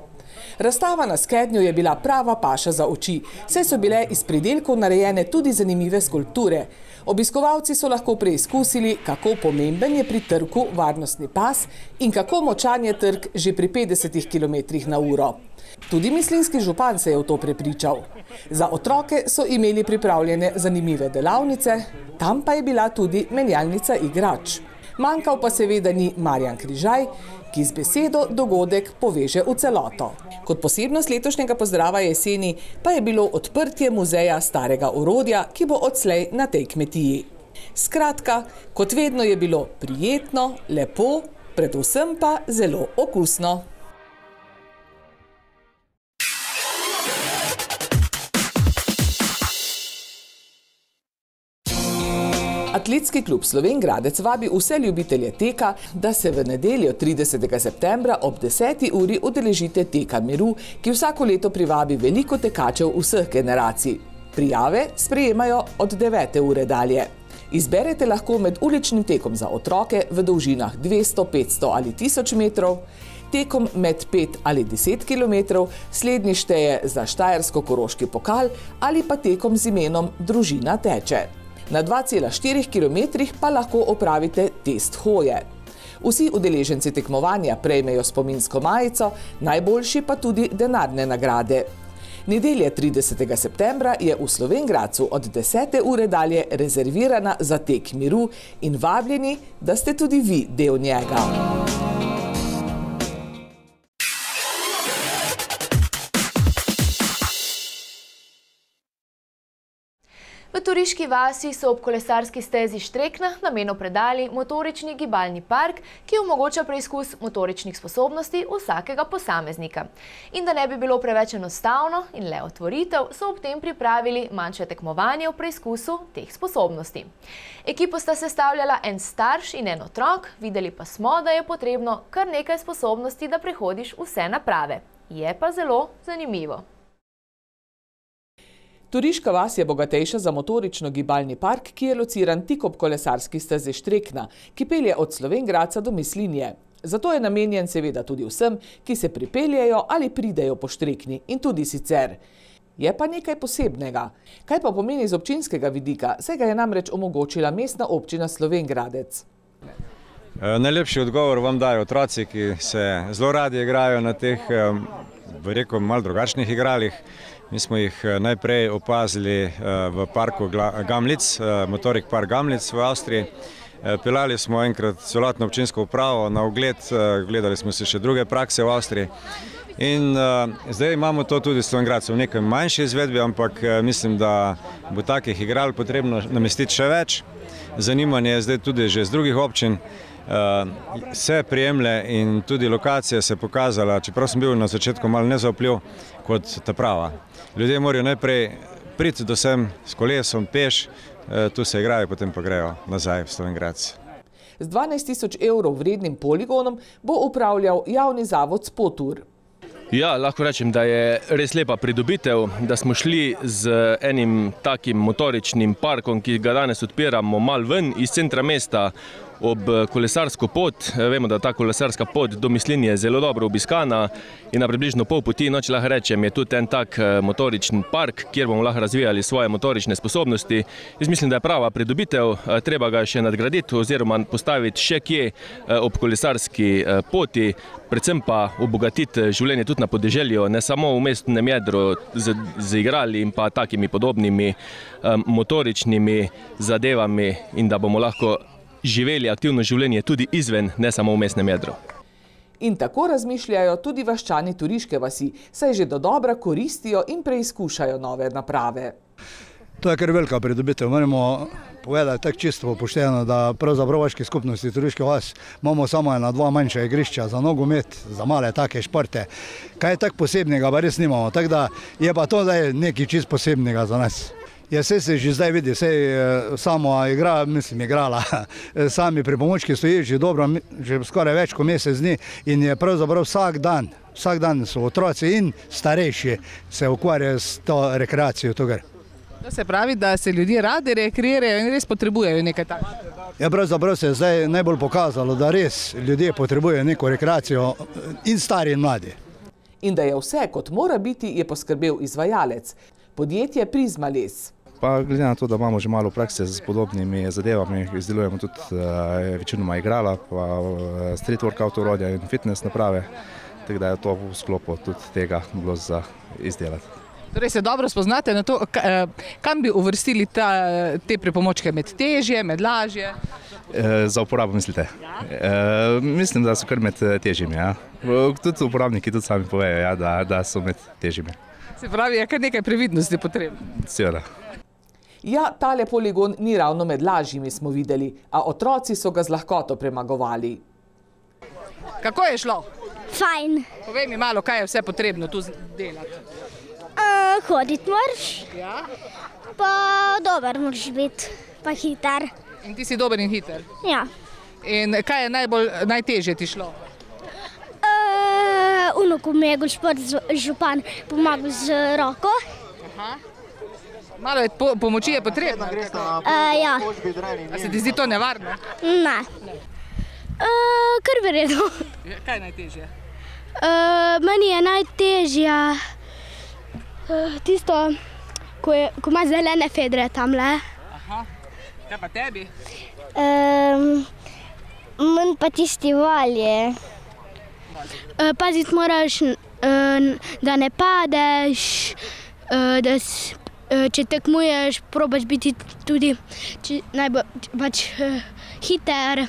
Razstava na skednju je bila prava paša za oči. Vse so bile iz predelkov narejene tudi zanimive skulpture. Obiskovalci so lahko preizkusili, kako pomemben je pri trku varnostni pas in kako močan je trk že pri 50 km na uro. Tudi mislinski župan se je v to prepričal. Za otroke so imeli pripravljene zanimive delavnice, tam pa je bila tudi menjalnica igrač. Manjkal pa seveda ni Marjan Križaj, ki z besedo dogodek poveže v celoto. Kot posebnost letošnjega pozdrava jeseni pa je bilo odprtje muzeja starega urodja, ki bo odslej na tej kmetiji. Skratka, kot vedno je bilo prijetno, lepo, predvsem pa zelo okusno. Atletski klub Slovengradec vabi vse ljubitelje teka, da se v nedeljo 30. septembra ob 10. uri udeležite teka miru, ki vsako leto privabi veliko tekačev vseh generacij. Prijave sprejemajo od 9. ure dalje. Izberete lahko med uličnim tekom za otroke v dolžinah 200, 500 ali 1000 metrov, tekom med 5 ali 10 km, slednji šteje za Štajersko-Koroški pokal ali pa tekom z imenom Družina teče. Na 2,4 km pa lahko opravite test hoje. Vsi udeleženci tekmovanja prejmejo spominsko majico, najboljši pa tudi denarne nagrade. Nedelje 30. septembra je v Slovengracu od 10. ure dalje rezervirana za tek miru in vabljeni, da ste tudi vi del njega. Muzika V Turiški vasi so ob kolesarski stezi Štrekna nameno predali motorični gibalni park, ki omogoča preizkus motoričnih sposobnosti vsakega posameznika. In da ne bi bilo preveč enostavno in le otvoritev, so ob tem pripravili manjše tekmovanje v preizkusu teh sposobnosti. Ekipo sta sestavljala en starš in en otrok, videli pa smo, da je potrebno kar nekaj sposobnosti, da prehodiš vse naprave. Je pa zelo zanimivo. Turiška vas je bogatejša za motorično gibalni park, ki je lociran tik ob kolesarski steze Štrekna, ki pelje od Slovengradca do Mislinje. Zato je namenjen seveda tudi vsem, ki se pripeljajo ali pridejo po Štrekni in tudi sicer. Je pa nekaj posebnega. Kaj pa pomeni iz občinskega vidika, saj ga je namreč omogočila mestna občina Slovengradec? E, najlepši odgovor vam dajo otroci, ki se zelo radi igrajo na teh, bi e, rekel, malo drugačnih igralih. Mi smo jih eh, najprej opazili eh, v parku Gamlic, eh, motorik par Gamlic v Avstriji. Pilali smo enkrat celotno občinsko upravo na ogled, gledali smo se še druge prakse v Avstriji. In uh, zdaj imamo to tudi s Slovengradcem v nekaj manjši izvedbi, ampak mislim, da bo takih igral potrebno namestiti še več. Zanimanje je zdaj tudi že z drugih občin. Uh, se prijemlje in tudi lokacija se je pokazala, čeprav sem bil na začetku malo nezaupljiv, kot ta prava ljudje morajo najprej priti do sem s kolesom, peš, eh, tu se igrajo, potem pa grejo nazaj v Slovengrad. Z 12 tisoč evrov vrednim poligonom bo upravljal javni zavod Spotur. Ja, lahko rečem, da je res lepa pridobitev, da smo šli z enim takim motoričnim parkom, ki ga danes odpiramo mal ven iz centra mesta, ob eh, kolesarsko pot. Eh, vemo, da ta kolesarska pot do Mislinje je zelo dobro obiskana in na približno pol poti noč lahko rečem, je tudi en tak eh, motoričen park, kjer bomo lahko razvijali svoje motorične sposobnosti. Jaz mislim, da je prava predobitev, treba ga še nadgraditi oziroma postaviti še kje ob kolesarski poti, predvsem pa obogatiti življenje tudi na podeželju, ne samo v mestnem jedru z, z igrali in pa takimi podobnimi motoričnimi zadevami in da bomo lahko živeli aktivno življenje tudi izven, ne samo v mestnem jedru. In tako razmišljajo tudi vaščani Turiške vasi, saj že do dobra koristijo in preizkušajo nove naprave. To je kar velika predobitev. Moramo povedati tako čisto opušteno, da pravzaprav vaški skupnosti Turiške vas imamo samo ena dva manjša igrišča za nogomet, za male take športe. Kaj je tako posebnega, pa res nimamo. Tako da je pa to nekaj čisto posebnega za nas. Ja, se se že zdaj vidi, se eh, je samo igra, mislim, igrala. Sami pri pomočki so že dobro, že skoraj več kot mesec dni in je pravzaprav vsak dan, vsak dan so otroci in starejši se ukvarjajo s to rekreacijo tukaj. To se pravi, da se ljudje radi rekreirajo in res potrebujejo nekaj takega. Ja, pravzaprav se je zdaj najbolj pokazalo, da res ljudje potrebujejo neko rekreacijo eh, in stari in mladi. In da je vse kot mora biti, je poskrbel izvajalec. Podjetje Prizma Les pa glede na to, da imamo že malo prakse z podobnimi zadevami, izdelujemo tudi uh, večinoma igrala, pa uh, street workout urodja in fitness naprave, tako da je to v sklopu tudi tega bilo za izdelati. Torej se dobro spoznate na to, eh, kam bi uvrstili ta, te pripomočke med težje, med lažje? E, za uporabo mislite? E, mislim, da so kar med težjimi. Ja. Tudi uporabniki tudi sami povejo, ja, da, da so med težjimi. Se pravi, je kar nekaj previdnosti potrebno. Seveda. Ja, tale poligon ni ravno med lažjimi, smo videli, a otroci so ga z lahkoto premagovali. Kako je šlo? Fajn. Povej mi malo, kaj je vse potrebno tu delati. Uh, hoditi moraš. Ja. Pa dober moraš biti, pa hiter. In ti si dober in hiter? Ja. In kaj je najbolj, najtežje ti šlo? Uh, Uno, ko mi je gospod župan pomagal z roko. Aha. Malo je po, pomoči je potrebno. Uh, ja. A se ti zdi to nevarno? Ne. Uh, kar bi redo. Ja, kaj je najtežje? Uh, meni je najtežje uh, tisto, ko, je, ko ima zelene fedre tam le. Kaj pa tebi? Uh, Meni pa tisti valje. Uh, Paziti moraš, uh, da ne padeš, uh, da si. Eh, če tekmuješ, probaš biti tudi najbolj pač, eh, hiter.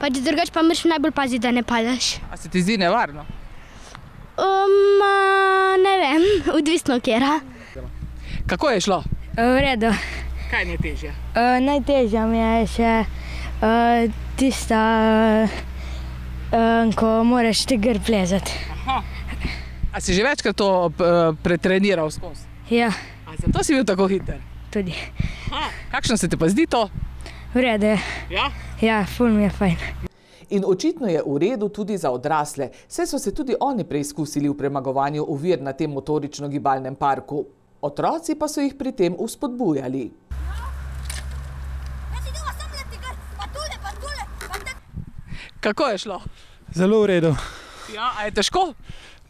Pač drugače pa moraš najbolj paziti, da ne padeš. A se ti zdi nevarno? Um, ne vem, odvisno kje je. Kako je šlo? Eh, v redu. Kaj je težje? Uh, najtežje mi je še uh, tisto, uh, ko moraš ti grb plezati. A si že večkrat to uh, pretreniral skozi? Ja. Zato si bil tako hiter. Tudi. Ha, kakšno se ti pa zdi to? Vrede. Ja, ja ful mi je fajn. In očitno je v redu tudi za odrasle. Vse so se tudi oni preizkusili v premagovanju ovir na tem motorično-gibalnem parku. Otroci pa so jih pri tem uspodbujali. Kako je šlo? Zelo v redu. Ja, a je težko?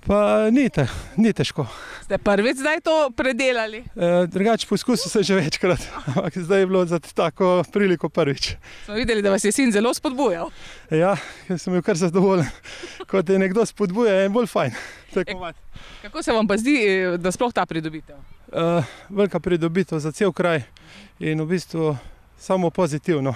Pa ni, te, ni težko. Ste prvič zdaj to predelali? E, eh, drugač poskusil sem že večkrat, ampak zdaj je bilo za tako priliko prvič. Smo videli, da vas je sin zelo spodbujal. Ja, sem bil kar zadovoljen. Ko te nekdo spodbuja, je bolj fajn. E, kako se vam pa zdi, eh, da sploh ta pridobitev? E, velika pridobitev za cel kraj in v bistvu samo pozitivno.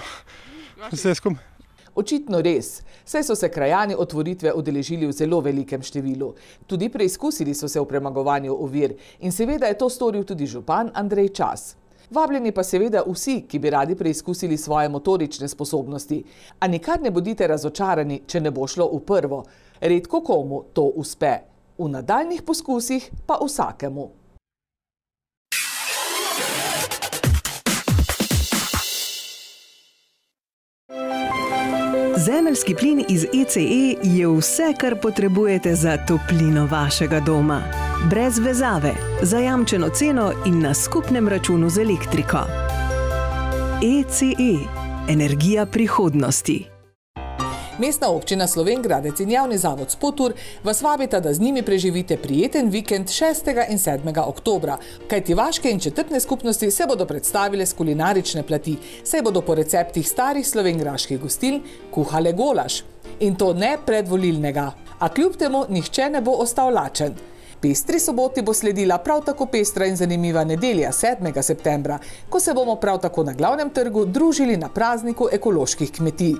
Vse skupaj. Očitno res. Saj so se krajani otvoritve odeležili v zelo velikem številu. Tudi preizkusili so se v premagovanju ovir in seveda je to storil tudi župan Andrej Čas. Vabljeni pa seveda vsi, ki bi radi preizkusili svoje motorične sposobnosti. A nikar ne bodite razočarani, če ne bo šlo v prvo. Redko komu to uspe. V nadaljnih poskusih pa vsakemu. Zemeljski plin iz ECE je vse, kar potrebujete za toplino vašega doma. Brez vezave, zajamčeno ceno in na skupnem računu z elektriko. ECE e, energija prihodnosti. Mestna občina Sloven Gradec in javni zavod Spotur vas vabita, da z njimi preživite prijeten vikend 6. in 7. oktobra, kajti vaške in četrtne skupnosti se bodo predstavile z kulinarične plati, saj bodo po receptih starih slovengraških gostil kuhale golaž. In to ne predvolilnega. A kljub temu nihče ne bo ostal lačen. Pestri soboti bo sledila prav tako pestra in zanimiva nedelja 7. septembra, ko se bomo prav tako na glavnem trgu družili na prazniku ekoloških kmetij.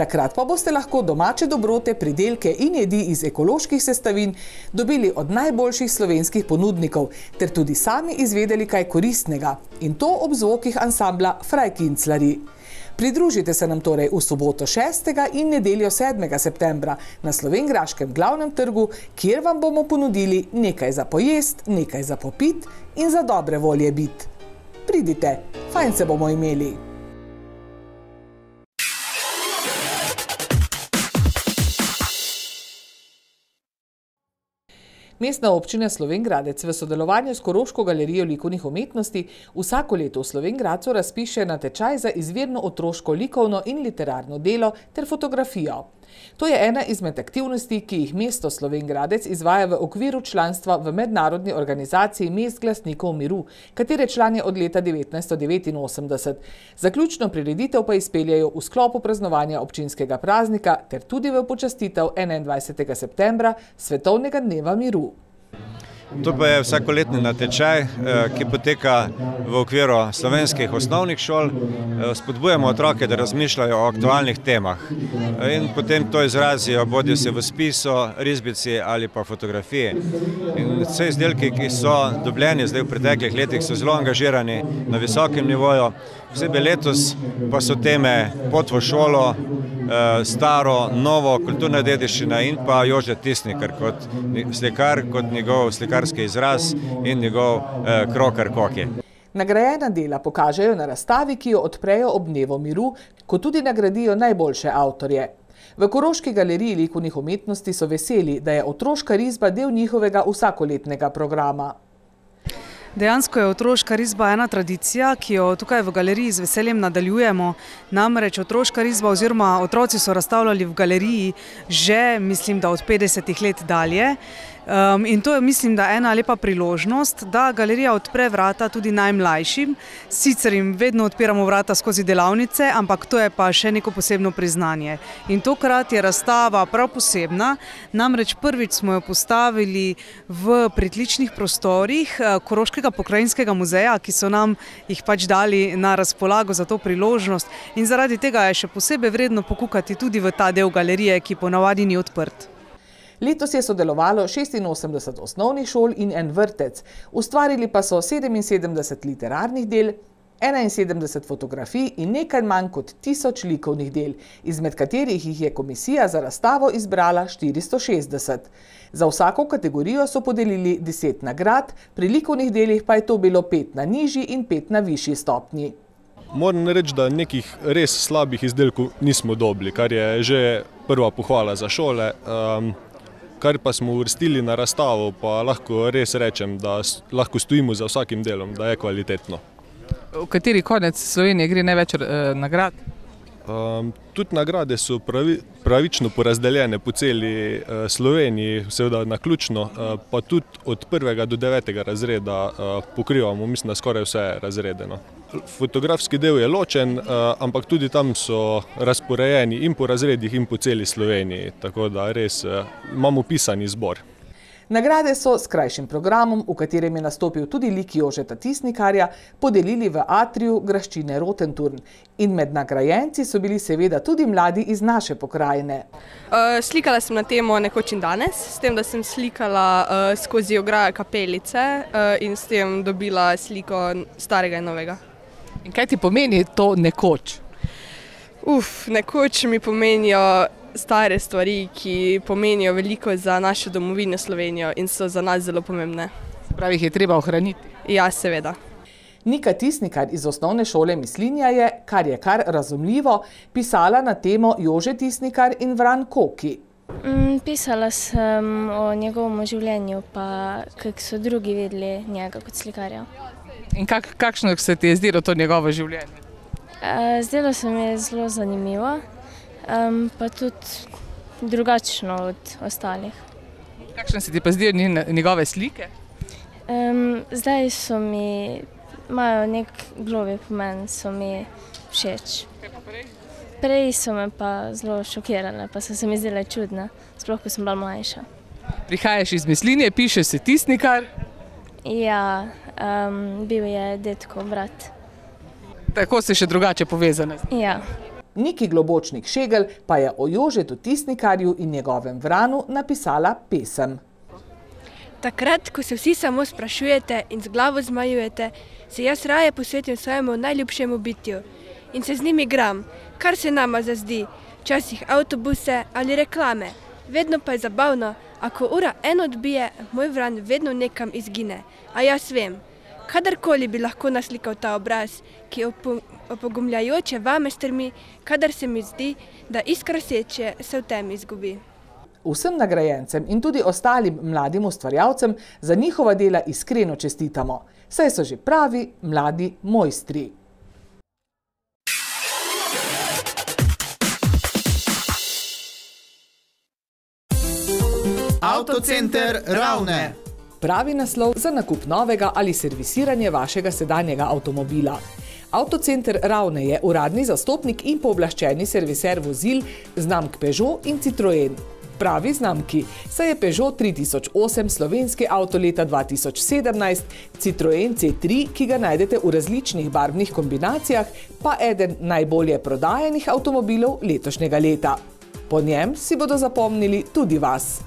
Takrat pa boste lahko domače dobrote, pridelke in jedi iz ekoloških sestavin dobili od najboljših slovenskih ponudnikov, ter tudi sami izvedeli kaj koristnega in to ob zvokih ansambla Frajkinclari. Frajkinclari. Pridružite se nam torej v soboto 6. in nedeljo 7. septembra na Slovengraškem glavnem trgu, kjer vam bomo ponudili nekaj za pojest, nekaj za popit in za dobre volje biti. Pridite, fajn se bomo imeli. Mestna občina Slovengradec v sodelovanju s Koroško galerijo likovnih umetnosti vsako leto v Slovengradcu razpiše na tečaj za izvirno otroško likovno in literarno delo ter fotografijo. To je ena izmed aktivnosti, ki jih mesto Slovengradec izvaja v okviru članstva v Mednarodni organizaciji mest glasnikov miru, katere član je od leta 1989. Zaključno prireditev pa izpeljajo v sklopu praznovanja občinskega praznika ter tudi v počastitev 21. septembra Svetovnega dneva miru. To pa je vsakoletni natečaj, eh, ki poteka v okviru slovenskih osnovnih šol. Eh, spodbujamo otroke, da razmišljajo o aktualnih temah eh, in potem to izrazijo, bodijo se v spiso, rizbici ali pa fotografiji. In vse izdelke, ki so dobljeni zdaj v preteklih letih, so zelo angažirani na visokem nivoju. Posebej letos pa so teme pot v šolo, eh, staro, novo, kulturna dediščina in pa Jože Tisnikar kot slikar, kot njegov slikarski izraz in njegov eh, krokar koke. Nagrajena dela pokažejo na razstavi, ki jo odprejo ob dnevo miru, ko tudi nagradijo najboljše avtorje. V Koroški galeriji likovnih umetnosti so veseli, da je otroška rizba del njihovega vsakoletnega programa. Dejansko je otroška risba ena tradicija, ki jo tukaj v galeriji z veseljem nadaljujemo. Namreč otroška risba oziroma otroci so razstavljali v galeriji že, mislim, da od 50-ih let dalje. Um, in to je, mislim, da ena lepa priložnost, da galerija odpre vrata tudi najmlajšim. Sicer jim vedno odpiramo vrata skozi delavnice, ampak to je pa še neko posebno priznanje. In tokrat je razstava prav posebna, namreč prvič smo jo postavili v pritličnih prostorih eh, Koroškega pokrajinskega muzeja, ki so nam jih pač dali na razpolago za to priložnost. In zaradi tega je še posebej vredno pokukati tudi v ta del galerije, ki ponavadi ni odprt. Letos je sodelovalo 86 osnovnih šol in en vrtec. Ustvarili pa so 77 literarnih del, 71 fotografij in nekaj manj kot tisoč likovnih del, izmed katerih jih je komisija za razstavo izbrala 460. Za vsako kategorijo so podelili 10 nagrad, pri likovnih delih pa je to bilo 5 na nižji in 5 na višji stopnji. Moram reči, da nekih res slabih izdelkov nismo dobili, kar je že prva pohvala za šole. Um, kar pa smo uvrstili na razstavo, pa lahko res rečem, da lahko stojimo za vsakim delom, da je kvalitetno. V kateri konec Slovenije gre največ eh, nagrad? Um, tudi nagrade so pravi, pravično porazdeljene po celi uh, Sloveniji, seveda na ključno, uh, eh, pa tudi od prvega do devetega razreda uh, pokrivamo, mislim, da skoraj vse je razredeno. Fotografski del je ločen, uh, ampak tudi tam so razporejeni in po razredih, in po celi Sloveniji. Tako da res uh, imamo pisani zbor. Nagrade so s krajšim programom, v katerem je nastopil tudi lik Jožeta Tisnikarja, podelili v atriju graščine Rotenturn. In med nagrajenci so bili seveda tudi mladi iz naše pokrajine. Eh, slikala sem na temo nekoč in danes, s tem, da sem slikala eh, skozi ograje kapelice eh, in s tem dobila sliko starega in novega. In kaj ti pomeni to nekoč? Uf, nekoč mi pomenijo stare stvari, ki pomenijo veliko za našo domovino Slovenijo in so za nas zelo pomembne. Pravi, jih je treba ohraniti. Ja, seveda. Nika Tisnikar iz osnovne šole Mislinja je, kar je kar razumljivo, pisala na temo Jože Tisnikar in Vran Koki. Mm, pisala sem o njegovem življenju, pa kako so drugi vedeli njega kot slikarja. In kak, kakšno se ti je zdelo to njegovo življenje? Eh, zdelo se mi je zelo zanimivo um, pa tudi drugačno od ostalih. Kakšne se ti pa zdijo njegove slike? Um, zdaj so mi, imajo nek globji pomen, so mi všeč. Prej so me pa zelo šokirale, pa so se mi zdele čudne, sploh ko sem bila mlajša. Prihajaš iz Mislinje, pišeš se tisnikar. Ja, um, bil je detko, brat. Tako si še drugače povezana. Ja. Niki Globočnik Šegel pa je o Jožetu Tisnikarju in njegovem vranu napisala pesem. Takrat, ko se vsi samo sprašujete in z glavo zmajujete, se jaz raje posvetim svojemu najljubšemu bitju in se z njim igram, kar se nama zazdi, včasih avtobuse ali reklame. Vedno pa je zabavno, ako ura en odbije, moj vran vedno nekam izgine. A jaz vem, kadarkoli bi lahko naslikal ta obraz, ki opomne opogumljajoče vamestrmi, kadar se mi zdi, da iskraseče se v tem izgubi. Vsem nagrajencem in tudi ostalim mladim ustvarjavcem za njihova dela iskreno čestitamo. Saj so že pravi mladi mojstri. Avtocenter Ravne Pravi naslov za nakup novega ali servisiranje vašega sedanjega avtomobila. Avtocenter Ravne je uradni zastopnik in povlaščeni serviser vozil znamk Peugeot in Citroen. Pravi znamki, saj je Peugeot 3008 slovenski avto leta 2017, Citroen C3, ki ga najdete v različnih barvnih kombinacijah, pa eden najbolje prodajenih avtomobilov letošnjega leta. Po njem si bodo zapomnili tudi vas.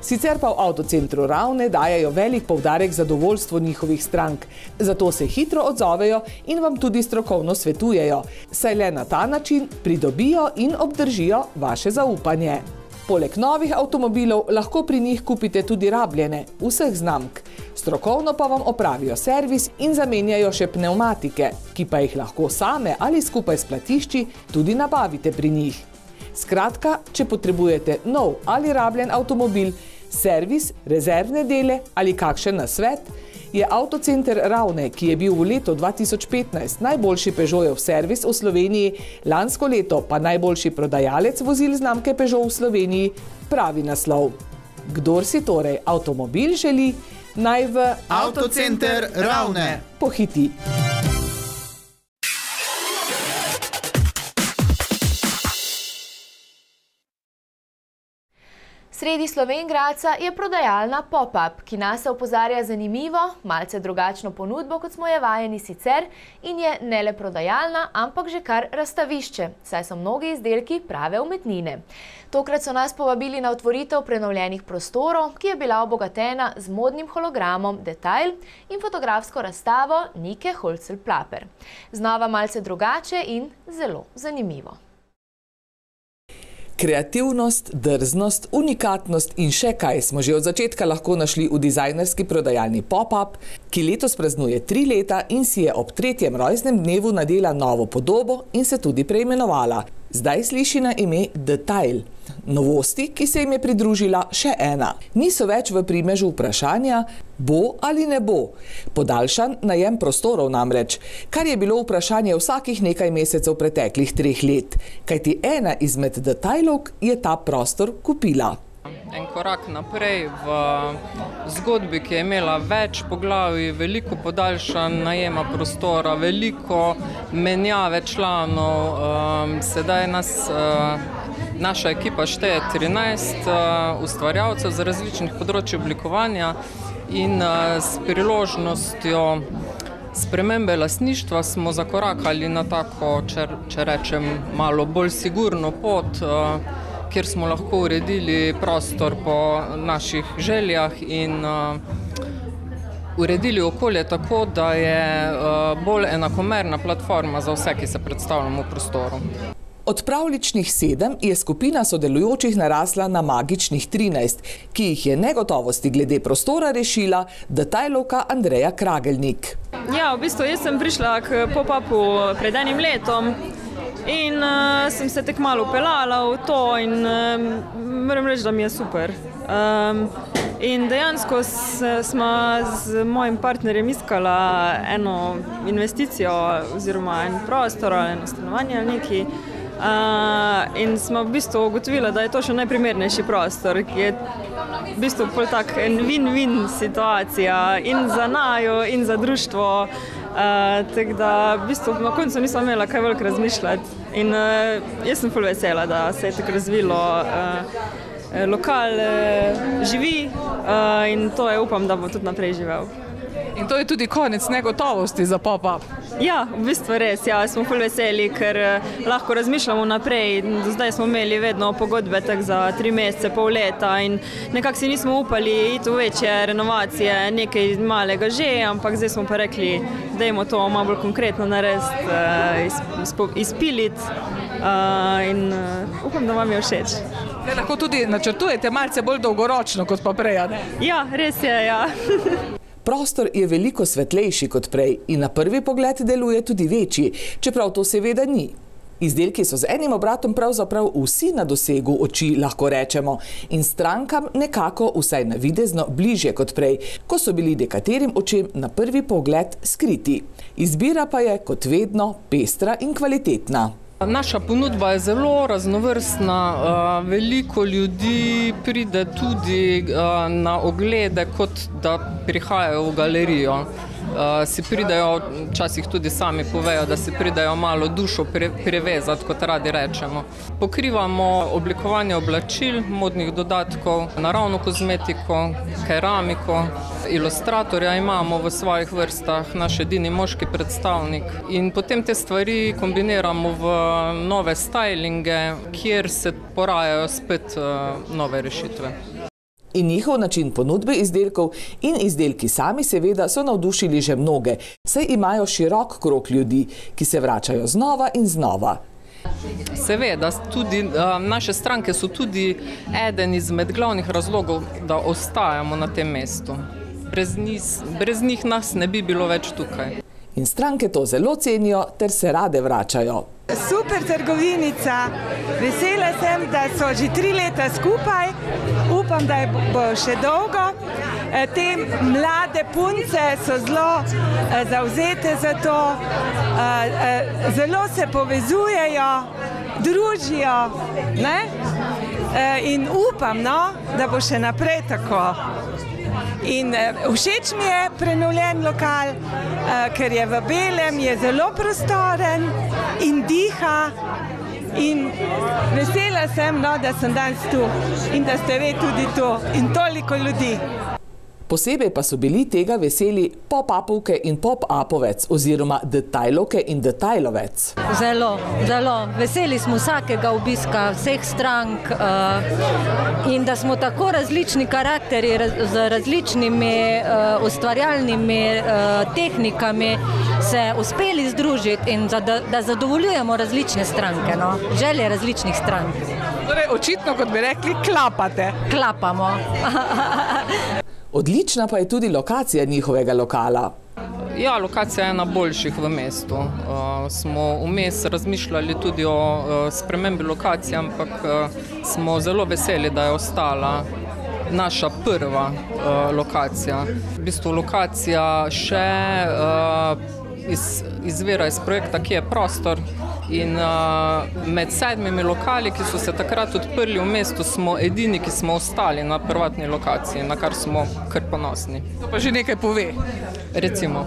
Sicer pa v avtocentru Ravne dajajo velik povdarek zadovoljstvo njihovih strank, zato se hitro odzovejo in vam tudi strokovno svetujejo, saj le na ta način pridobijo in obdržijo vaše zaupanje. Poleg novih avtomobilov lahko pri njih kupite tudi rabljene, vseh znamk. Strokovno pa vam opravijo servis in zamenjajo še pneumatike, ki pa jih lahko same ali skupaj s platišči tudi nabavite pri njih. Skratka, če potrebujete nov ali rabljen avtomobil, servis, rezervne dele ali kakšen nasvet, je avtocenter Ravne, ki je bil v letu 2015 najboljši Peugeotov servis v Sloveniji, lansko leto pa najboljši prodajalec vozil znamke Peugeot v Sloveniji, pravi naslov. Kdor si torej avtomobil želi, naj v avtocenter Ravne pohiti. Avtocenter Ravne. Sredi Slovengradca je prodajalna pop-up, ki nas opozarja zanimivo, malce drugačno ponudbo, kot smo je vajeni sicer, in je ne le prodajalna, ampak že kar razstavišče, saj so mnogi izdelki prave umetnine. Tokrat so nas povabili na otvoritev prenovljenih prostorov, ki je bila obogatena z modnim hologramom Detail in fotografsko razstavo Nike Holzl Plaper. Znova malce drugače in zelo zanimivo. Kreativnost, drznost, unikatnost in še kaj smo že od začetka lahko našli v dizajnerski prodajalni pop-up, ki letos praznuje tri leta in si je ob tretjem rojznem dnevu nadela novo podobo in se tudi preimenovala. Zdaj sliši na ime The Tile. Novosti, ki se jim je pridružila še ena, niso več v primežu vprašanja, bo ali ne bo. Podaljšan najem prostorov namreč, kar je bilo vprašanje vsakih nekaj mesecev preteklih treh let, kajti ena izmed detajlov je ta prostor kupila en korak naprej v zgodbi, ki je imela več poglavij, veliko podaljšanja najema prostora, veliko menjave članov. Ehm, sedaj nas, eh, naša ekipa šteje 13 eh, ustvarjalcev z različnih področji oblikovanja in eh, s priložnostjo. Spremembe lasništva smo zakorakali na tako, če, če rečem, malo bolj sigurno pot. Uh, kjer smo lahko uredili prostor po naših željah in eh, uredili okolje tako, da je eh, bolj enakomerna platforma za vse, ki se predstavljamo v prostoru. Od pravličnih sedem je skupina sodelujočih narasla na magičnih 13, ki jih je negotovosti glede prostora rešila detajlovka Andreja Krageljnik. Ja, v bistvu jaz sem prišla k pop-upu pred enim letom, In uh, sem se tek malo upelala v to, in uh, moram reči, da mi je super. Um, in dejansko smo z mojim partnerjem iskala eno investicijo, oziroma en prostor ali eno stanovanje ali neki. Uh, eh, in smo v bistvu ugotovili, da je to še najprimernejši prostor, ki je v bistvu tako en win-win situacija in za najo, in za društvo. Uh, da, v bistvu, na koncu nisem imela kaj velik razmišljati. In, uh, jaz sem fulj vesela, da se je tako razvilo. Uh, lokal uh, živi uh, in to je upam, da bo tudi naprej živel. In to je tudi konec negotovosti za popa. Ja, v bistvu res, ja, smo fulj veseli, ker eh, lahko razmišljamo naprej. Do zdaj smo imeli vedno pogodbe za tri mesece, pol leta in nekako si nismo upali iti v večje renovacije, nekaj malega že, ampak zdaj smo pa rekli, da jemo to malo bolj konkretno narediti, eh, izpiliti eh, in upam, da vam je všeč. Te lahko tudi načrtujete malce bolj dolgoročno kot pa prej. Ja, res je. Ja. Prostor je veliko svetlejši kot prej in na prvi pogled deluje tudi večji, čeprav to seveda ni. Izdelki so z enim obratom pravzaprav vsi na dosegu oči, lahko rečemo, in strankam nekako vsaj navidezno bližje kot prej, ko so bili nekaterim očem na prvi pogled skriti. Izbira pa je kot vedno pestra in kvalitetna. Naša ponudba je zelo raznovrstna. Eh, veliko ljudi pride tudi eh, na oglede, kot da prihajajo v galerijo. Eh, si pridajo, včasih tudi sami povejo, da si pridajo malo dušo pre, prevezati, kot radi rečemo. Pokrivamo oblikovanje oblačil, modnih dodatkov, naravno kozmetiko, keramiko, ilustratorja imamo v svojih vrstah, naš edini moški predstavnik. In potem te stvari kombiniramo v nove stylinge, kjer se porajajo spet eh, nove rešitve. In njihov način ponudbe izdelkov in izdelki sami seveda so navdušili že mnoge, saj imajo širok krok ljudi, ki se vračajo znova in znova. Seveda, tudi eh, naše stranke so tudi eden izmed glavnih razlogov, da ostajamo na tem mestu. Brez njih nas ne bi bilo več tukaj in stranke to zelo cenijo ter se rade vračajo. Super trgovinica, vesela sem, da so že tri leta skupaj, upam, da je bo še dolgo. E, te mlade punce so zelo e, zauzete za to, e, zelo se povezujejo, družijo ne? in upam, no, da bo še naprej tako. In eh, všeč mi je prenovljen lokal, eh, ker je v belem, je zelo prostoren in diha. In vesela sem, no, da sem danes tu in da ste ve tudi to in toliko ljudi. Posebej pa so bili tega veseli pop-upovke in pop-upovec oziroma detajlovke in detajlovec. Zelo, zelo. Veseli smo vsakega obiska, vseh strank eh, in da smo tako različni karakteri z različnimi eh, ustvarjalnimi eh, tehnikami se uspeli združiti in da zadovoljujemo različne stranke, no. želje različnih strank. Torej, očitno, kot bi rekli, klapate. Klapamo. Odlična pa je tudi lokacija njihovega lokala. Ja, lokacija je ena boljših v mestu. Uh, smo vmes razmišljali tudi o uh, spremembi lokacije, ampak uh, smo zelo veseli, da je ostala naša prva uh, lokacija. V bistvu lokacija še uh, iz, izvira iz projekta, ki je prostor, In uh, med sedmimi lokali, ki so se takrat odprli v mestu, smo edini, ki smo ostali na prvotni lokaciji, na kar smo kar ponosni. To pa že nekaj pove. Recimo.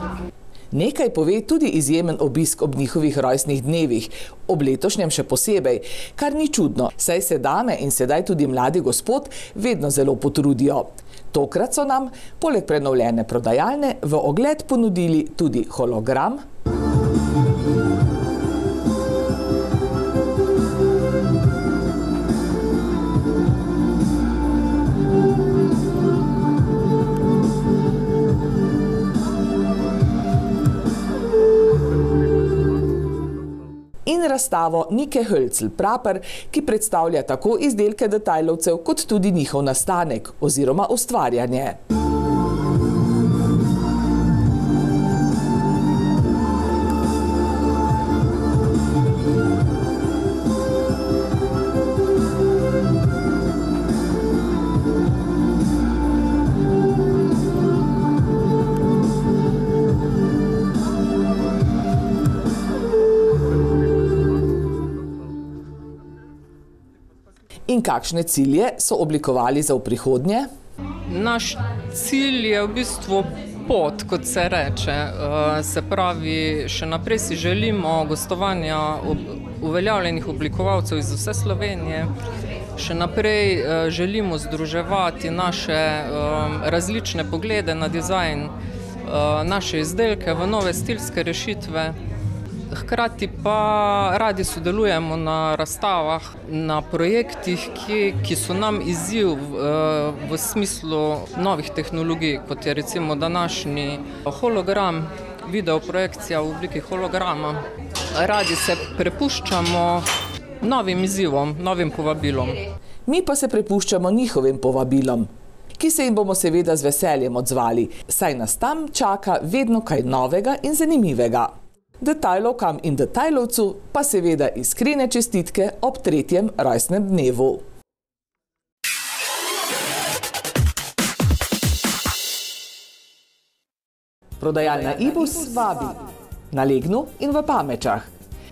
Nekaj pove tudi izjemen obisk ob njihovih rojstnih dnevih, ob letošnjem še posebej, kar ni čudno, saj se dame in sedaj tudi mladi gospod vedno zelo potrudijo. Tokrat so nam, poleg prenovljene prodajalne, v ogled ponudili tudi hologram. Muzika. razstavo Nike Hölzl Praper, ki predstavlja tako izdelke detajlovcev kot tudi njihov nastanek oziroma ustvarjanje. Hmm. In kakšne cilje so oblikovali za v prihodnje? Naš cilj je v bistvu pot, kot se reče. Eh, se pravi, še naprej si želimo gostovanja uveljavljenih oblikovalcev iz vse Slovenije. Še naprej eh, želimo združevati naše eh, različne poglede na dizajn, naše izdelke v nove stilske rešitve hkrati pa radi sodelujemo na razstavah, na projektih, ki, ki so nam izziv v, v smislu novih tehnologij, kot je recimo današnji hologram, video projekcija v obliki holograma. Radi se prepuščamo novim izzivom, novim povabilom. Mi pa se prepuščamo njihovim povabilom. Ki se jim bomo seveda z veseljem odzvali, saj nas tam čaka vedno kaj novega in zanimivega. Detajlovkam in detajlovcu pa seveda iskrene čestitke ob tretjem rajsnem dnevu. Prodajalna Ibus vabi na Legnu in v Pamečah.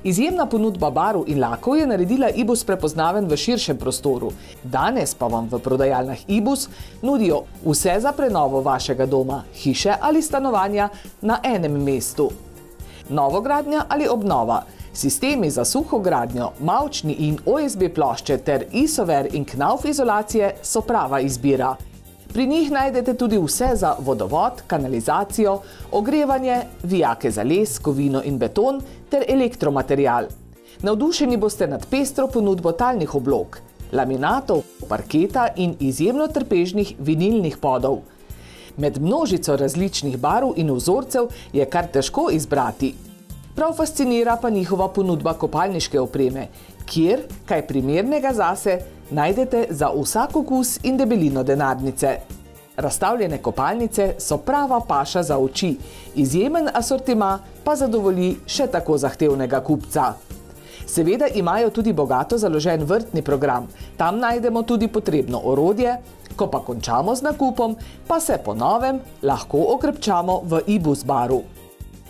Izjemna ponudba barov in lakov je naredila Ibus prepoznaven v širšem prostoru. Danes pa vam v prodajalnah Ibus nudijo vse za prenovo vašega doma, hiše ali stanovanja na enem mestu novogradnja ali obnova. Sistemi za suho gradnjo, mavčni in OSB plošče ter isover in knauf izolacije so prava izbira. Pri njih najdete tudi vse za vodovod, kanalizacijo, ogrevanje, vijake za les, kovino in beton ter elektromaterial. Navdušeni boste nad pestro ponudbo talnih oblog, laminatov, parketa in izjemno trpežnih vinilnih podov – Med množico različnih barv in vzorcev je kar težko izbrati. Prav fascinira pa njihova ponudba kopalniške opreme, kjer, kaj primernega zase, najdete za vsak okus in debelino denarnice. Razstavljene kopalnice so prava paša za oči, izjemen asortima pa zadovolji še tako zahtevnega kupca. Seveda imajo tudi bogato založen vrtni program, tam najdemo tudi potrebno orodje, ko pa končamo z nakupom, pa se po novem lahko okrepčamo v Ibus baru.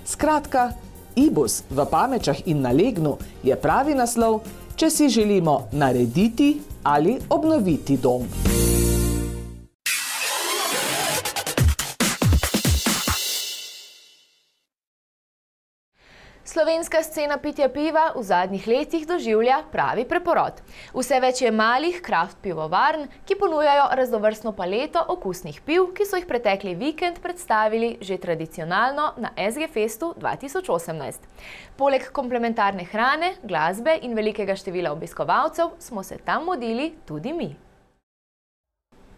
Skratka, Ibus v pamečah in na legnu je pravi naslov, če si želimo narediti ali obnoviti dom. Muzika Slovenska scena pitja piva v zadnjih letih doživlja pravi preporod. Vse več je malih kraft pivovarn, ki ponujajo razdovrstno paleto okusnih piv, ki so jih pretekli vikend predstavili že tradicionalno na SG Festu 2018. Poleg komplementarne hrane, glasbe in velikega števila obiskovalcev smo se tam modili tudi mi.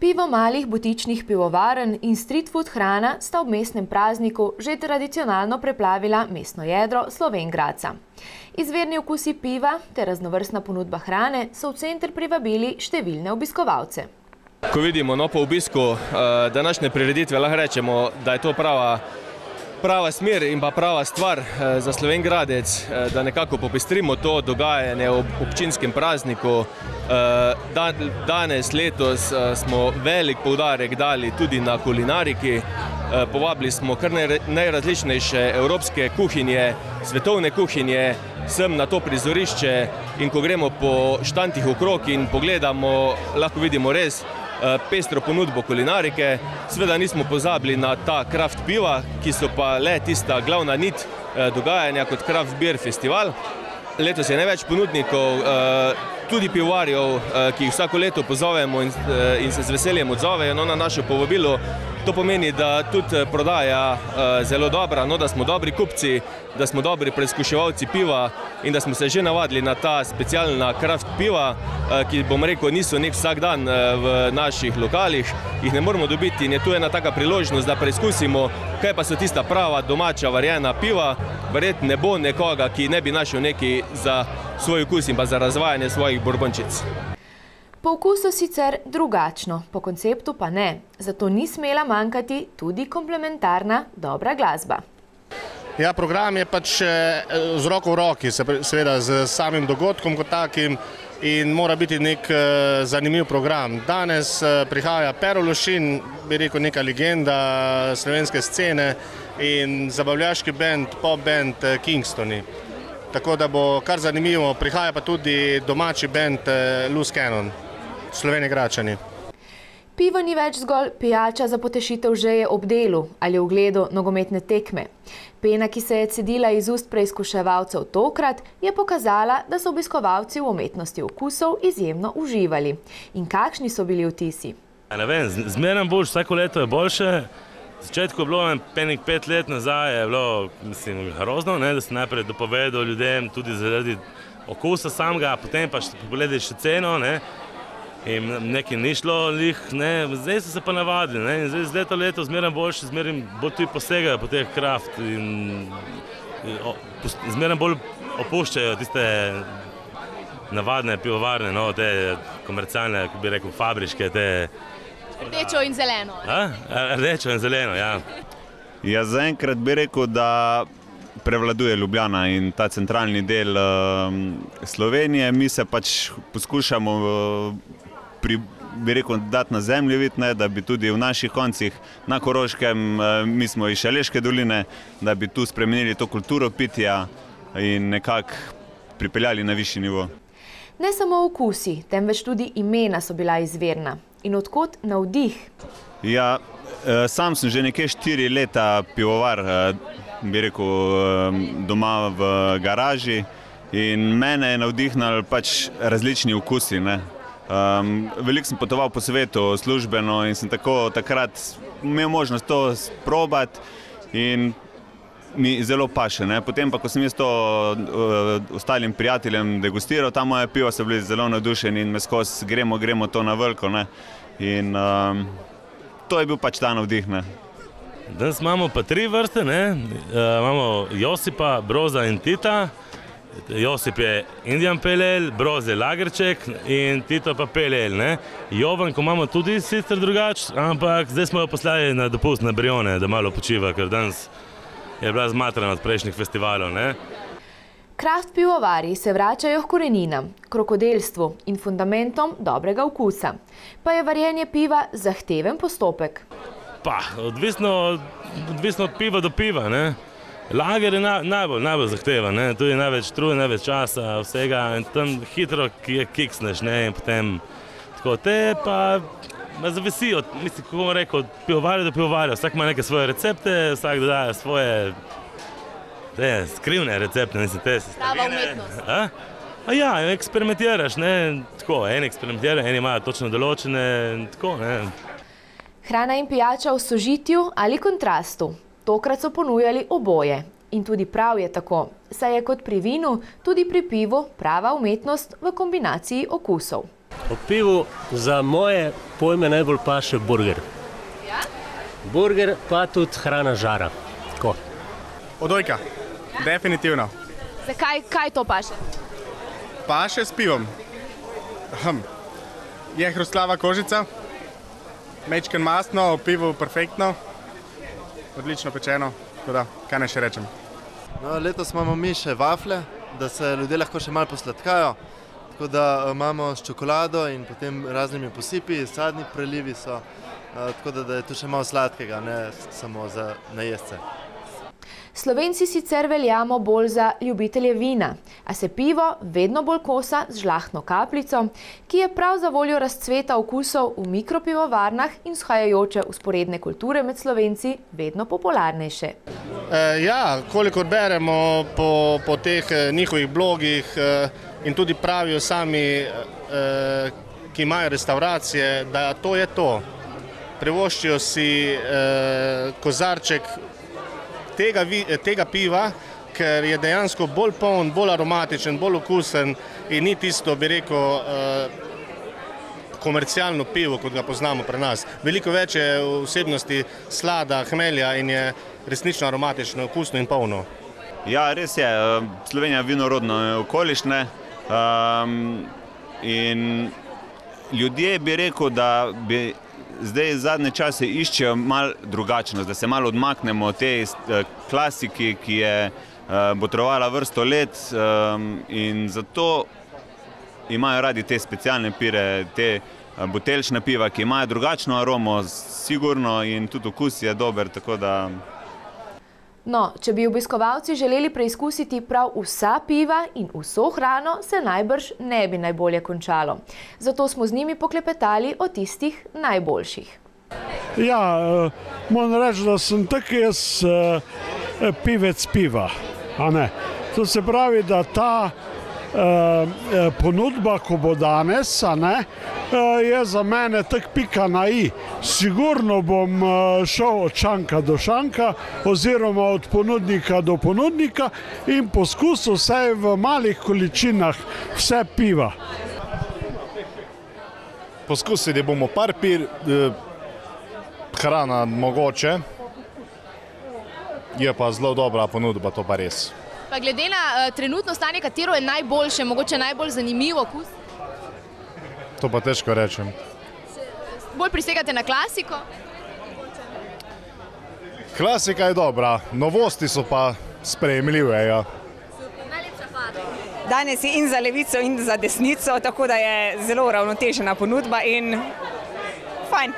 Pivo malih butičnih pivovaren in street food hrana sta v mestnem prazniku že tradicionalno preplavila mestno jedro Slovengradca. Izverni vkusi piva ter raznovrstna ponudba hrane so v centr privabili številne obiskovalce. Ko vidimo no, po obisku eh, današnje prireditve, lahko rečemo, da je to prava prava smer in pa prava stvar eh, za Sloven Gradec, eh, da nekako popestrimo to dogajanje ob občinskem prazniku. Eh, danes, letos smo velik poudarek dali tudi na kulinariki. Povabili smo kar najrazličnejše evropske kuhinje, svetovne kuhinje, sem na to prizorišče in ko gremo po štantih okrog in pogledamo, lahko vidimo res Eh, pestro ponudbo kulinarike. Sveda nismo pozabili na ta kraft piva, ki so pa le tista glavna nit eh, dogajanja kot kraft beer festival. Letos je največ ponudnikov, eh, tudi pivovarjev, ki jih vsako leto pozovemo in se z veseljem odzovejo no, na našo povabilo. To pomeni, da tudi eh, prodaja eh, zelo dobra, no, da smo dobri kupci, da smo dobri preizkuševalci piva in da smo se že navadili na ta specialna kraft piva, eh, ki bom rekel, niso nek vsak dan v naših lokalih, jih ne moramo dobiti in je tu ena taka priložnost, da preizkusimo, kaj pa so tista prava domača varjena piva, verjetno ne bo nekoga, ki ne bi našel neki za svoj okus in pa za razvajanje svojih borbončic. Po okusu sicer drugačno, po konceptu pa ne, zato ni smela manjkati tudi komplementarna dobra glasba. Ja, program je pač eh, z roko v roki, seveda z samim dogodkom kot takim in mora biti nek eh, zanimiv program. Danes eh, prihaja Perološin, bi rekel neka legenda slovenske scene in zabavljaški band, pop band Kingstoni. Tako da bo kar zanimivo, prihaja pa tudi domači band Loose Cannon. Sloveni Gračani. Pivo ni več zgolj pijača za potešitev žeje ob delu ali v gledu nogometne tekme. Pena, ki se je cedila iz ust preizkuševalcev tokrat, je pokazala, da so obiskovalci v umetnosti okusov izjemno uživali. In kakšni so bili vtisi? Ne vem, zmeram boljš, vsako leto je boljše. Začetko je bilo penik pet let nazaj, je bilo mislim, hrozno, ne, da sem najprej dopovedal ljudem tudi zaradi okusa samega, potem pa še pogledaj še ceno. Ne. In nekaj ni šlo, lih, ne. zdaj so se pa navadili. Zdaj z leto leto zmeraj boljši, zmeraj bolj tudi posegajo po teh kraft in zmeraj bolj opuščajo tiste navadne pivovarne, no, te komercialne, kako bi rekel, fabriške. Te, rdečo in zeleno. A? Rdečo in zeleno, ja. Ja, zaenkrat bi rekel, da prevladuje Ljubljana in ta centralni del uh, Slovenije, mi se pač poskušamo. Uh, pri, bi rekel, dati na zemljevid, ne, da bi tudi v naših koncih, na Koroškem, eh, mi smo iz Šaleške doline, da bi tu spremenili to kulturo pitja in nekako pripeljali na višji nivo. Ne samo okusi, temveč tudi imena so bila izverna. In odkot navdih? Ja, eh, sam sem že nekaj štiri leta pivovar, eh, bi rekel, doma v garaži. In mene je navdihnil pač različni okusi. Um, Veliko sem potoval po svetu, službeno in sem tako takrat imel možnost to sprobati in mi zelo paše. Ne? Potem, pa, ko sem jaz to uh, ostalim prijateljem degustiral, tam moje pivo so bili zelo navdušeni in me skozi gremo, gremo to na vrko. In um, to je bil pač ta navdih. Ne? Danes imamo pa tri vrste, uh, imamo Josipa, Broza in Tita. Josip je Indijan PLL, Broze Lagerček in Tito pa PLL. Ne? Jovan, ko imamo tudi sicer drugače, ampak zdaj smo jo poslali na dopust na Brione, da malo počiva, ker danes je bila zmatrana od prejšnjih festivalov. Ne? Kraft pivovari se vračajo k koreninam, krokodelstvu in fundamentom dobrega okusa. Pa je varjenje piva zahteven postopek. Pa, odvisno, odvisno od piva do piva. Ne? Lager je na, najbolj, najbolj zahteven, tu je največ truja, največ časa, vsega in tam hitro je kiksneš. Ne, potem, tako, te pa zavisi od, mislim, kako bomo rekli, od pivovarja do pivovarja. Vsak ima neke svoje recepte, vsak da svoje te, skrivne recepte. Mislim, te, Prava umetnost. A? A ja, eksperimentiraš, ne, tako, en eksperimentira, en ima točno določene. Tako, Hrana in pijača v sožitju ali kontrastu. Tokrat so ponujali oboje. In tudi prav je tako, saj je kot pri vinu, tudi pri pivu prava umetnost v kombinaciji okusov. O pivu za moje pojme najbolj paše burger. Burger pa tudi hrana žara. Ko? Odojka, definitivno. Zakaj kaj to paše? Paše s pivom. Hm. Je hrustlava kožica, mečken masno, pivo perfektno odlično pečeno, tako da kaj naj še rečem. No, letos imamo mi še vafle, da se ljudje lahko še malo posladkajo. Tako da eh, imamo s čokolado in potem raznimi posipi, sadni prelivi so, eh, tako da, da je tu še malo sladkega, ne samo za najezce. Slovenci sicer veljamo bolj za ljubitelje vina, a se pivo vedno bolj kosa z žlahno kapljico, ki je prav za voljo razcveta okusov v mikropivovarnah in shajajoče usporedne kulture med Slovenci vedno popularnejše. Eh, ja, kolikor beremo po teh eh, njihovih blogih eh, in tudi pravijo sami, ki imajo restauracije, da to je to. Prevoščijo si kozarček vsega, tega, tega piva, ker je dejansko bolj poln, bolj aromatičen, bolj okusen in ni tisto, bi rekel, eh, komercialno pivo, kot ga poznamo pri nas. Veliko več je v vsebnosti slada, hmelja in je resnično aromatično, okusno in polno. Ja, res je, eh, Slovenija je vinorodna eh, okolišnja um, ehm, in ljudje bi rekel, da bi zdaj zadnje čase iščejo malo drugačnost, da se malo odmaknemo od te eh, klasike, ki je eh, botrovala vrsto let ehm, in zato imajo radi te specialne pire, te eh, botelčna piva, ki imajo drugačno aromo, sigurno in tudi okus je dober, tako da... No, če bi obiskovalci želeli preizkusiti prav vsa piva in vso hrano, se najbrž ne bi najbolje končalo. Zato smo z njimi poklepetali o tistih najboljših. Ja, eh, moram reči, da sem tako jaz eh, pivec piva. To se pravi, da ta Eh, eh, ponudba, ko bo danes, ne, eh, je za mene tak pika na i. Sigurno bom šel od šanka do šanka oziroma od ponudnika do ponudnika in poskusil vse v malih količinah vse piva. Poskusili bomo par pir, hrana mogoče, je pa zelo dobra ponudba, to pa res. Pa glede na uh, trenutno stanje, katero je najboljše, mogoče najbolj zanimivo, kus? To pa težko rečem. Se, bolj prisegate na klasiko? Klasika je dobra, novosti so pa sprejemljive. Ja. Danes je in za levico, in za desnico, tako da je zelo uravnotežena ponudba in fajn.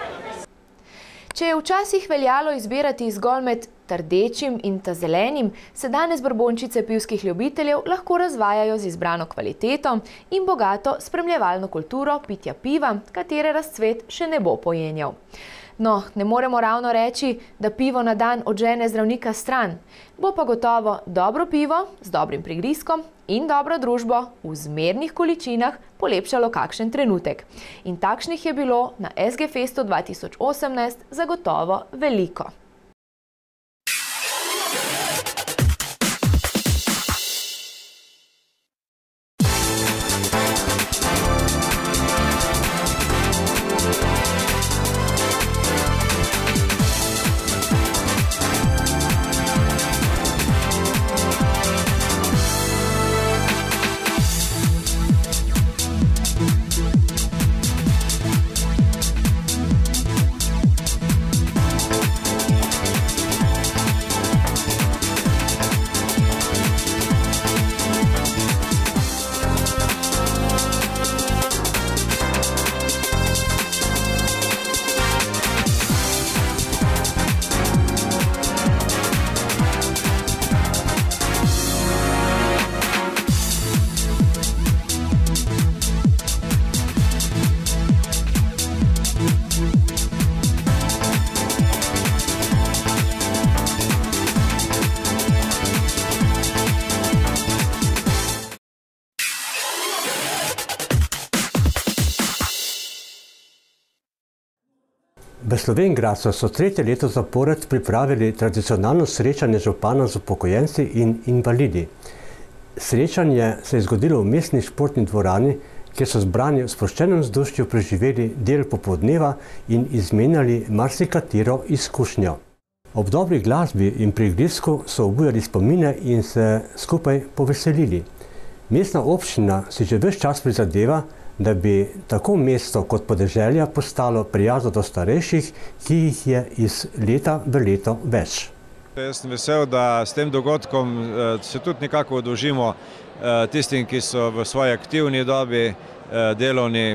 Če je včasih veljalo izbirati zgolj med trdečim in ta zelenim, se danes brbončice pivskih ljubiteljev lahko razvajajo z izbrano kvaliteto in bogato spremljevalno kulturo pitja piva, katere razcvet še ne bo pojenjal. No, ne moremo ravno reči, da pivo na dan odžene zdravnika stran. Bo pa gotovo dobro pivo z dobrim prigrizkom in dobro družbo v zmernih količinah polepšalo kakšen trenutek. In takšnih je bilo na SG Festu 2018 zagotovo veliko. Slovengradcu so tretje leto zapored pripravili tradicionalno srečanje župana z upokojenci in invalidi. Srečanje se je zgodilo v mestni športni dvorani, kjer so zbrani v sproščenem vzdušju preživeli del popodneva in izmenjali marsikatero izkušnjo. Ob dobri glasbi in pri glisku so obujali spomine in se skupaj poveselili. Mestna občina si že več čas prizadeva, da bi tako mesto kot podeželje postalo prijazno do starejših, ki jih je iz leta v leto več. Jaz sem vesel, da s tem dogodkom eh, se tudi nekako odložimo eh, tistim, ki so v svoji aktivni dobi eh, delovni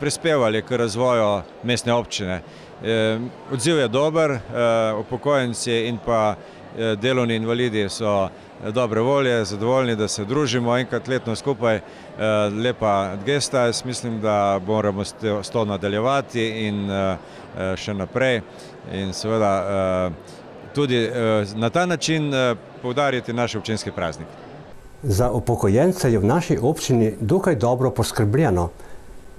prispevali k razvoju mestne občine. Odziv je dober, upokojenci in pa delovni invalidi so dobre volje, zadovoljni, da se družimo enkrat letno skupaj in Eh, lepa gesta, jaz mislim, da moramo s to nadaljevati in eh, eh, še naprej in seveda tudi na ta način povdarjati naše občinske praznike. Za upokojence je v naši občini dokaj dobro poskrbljeno.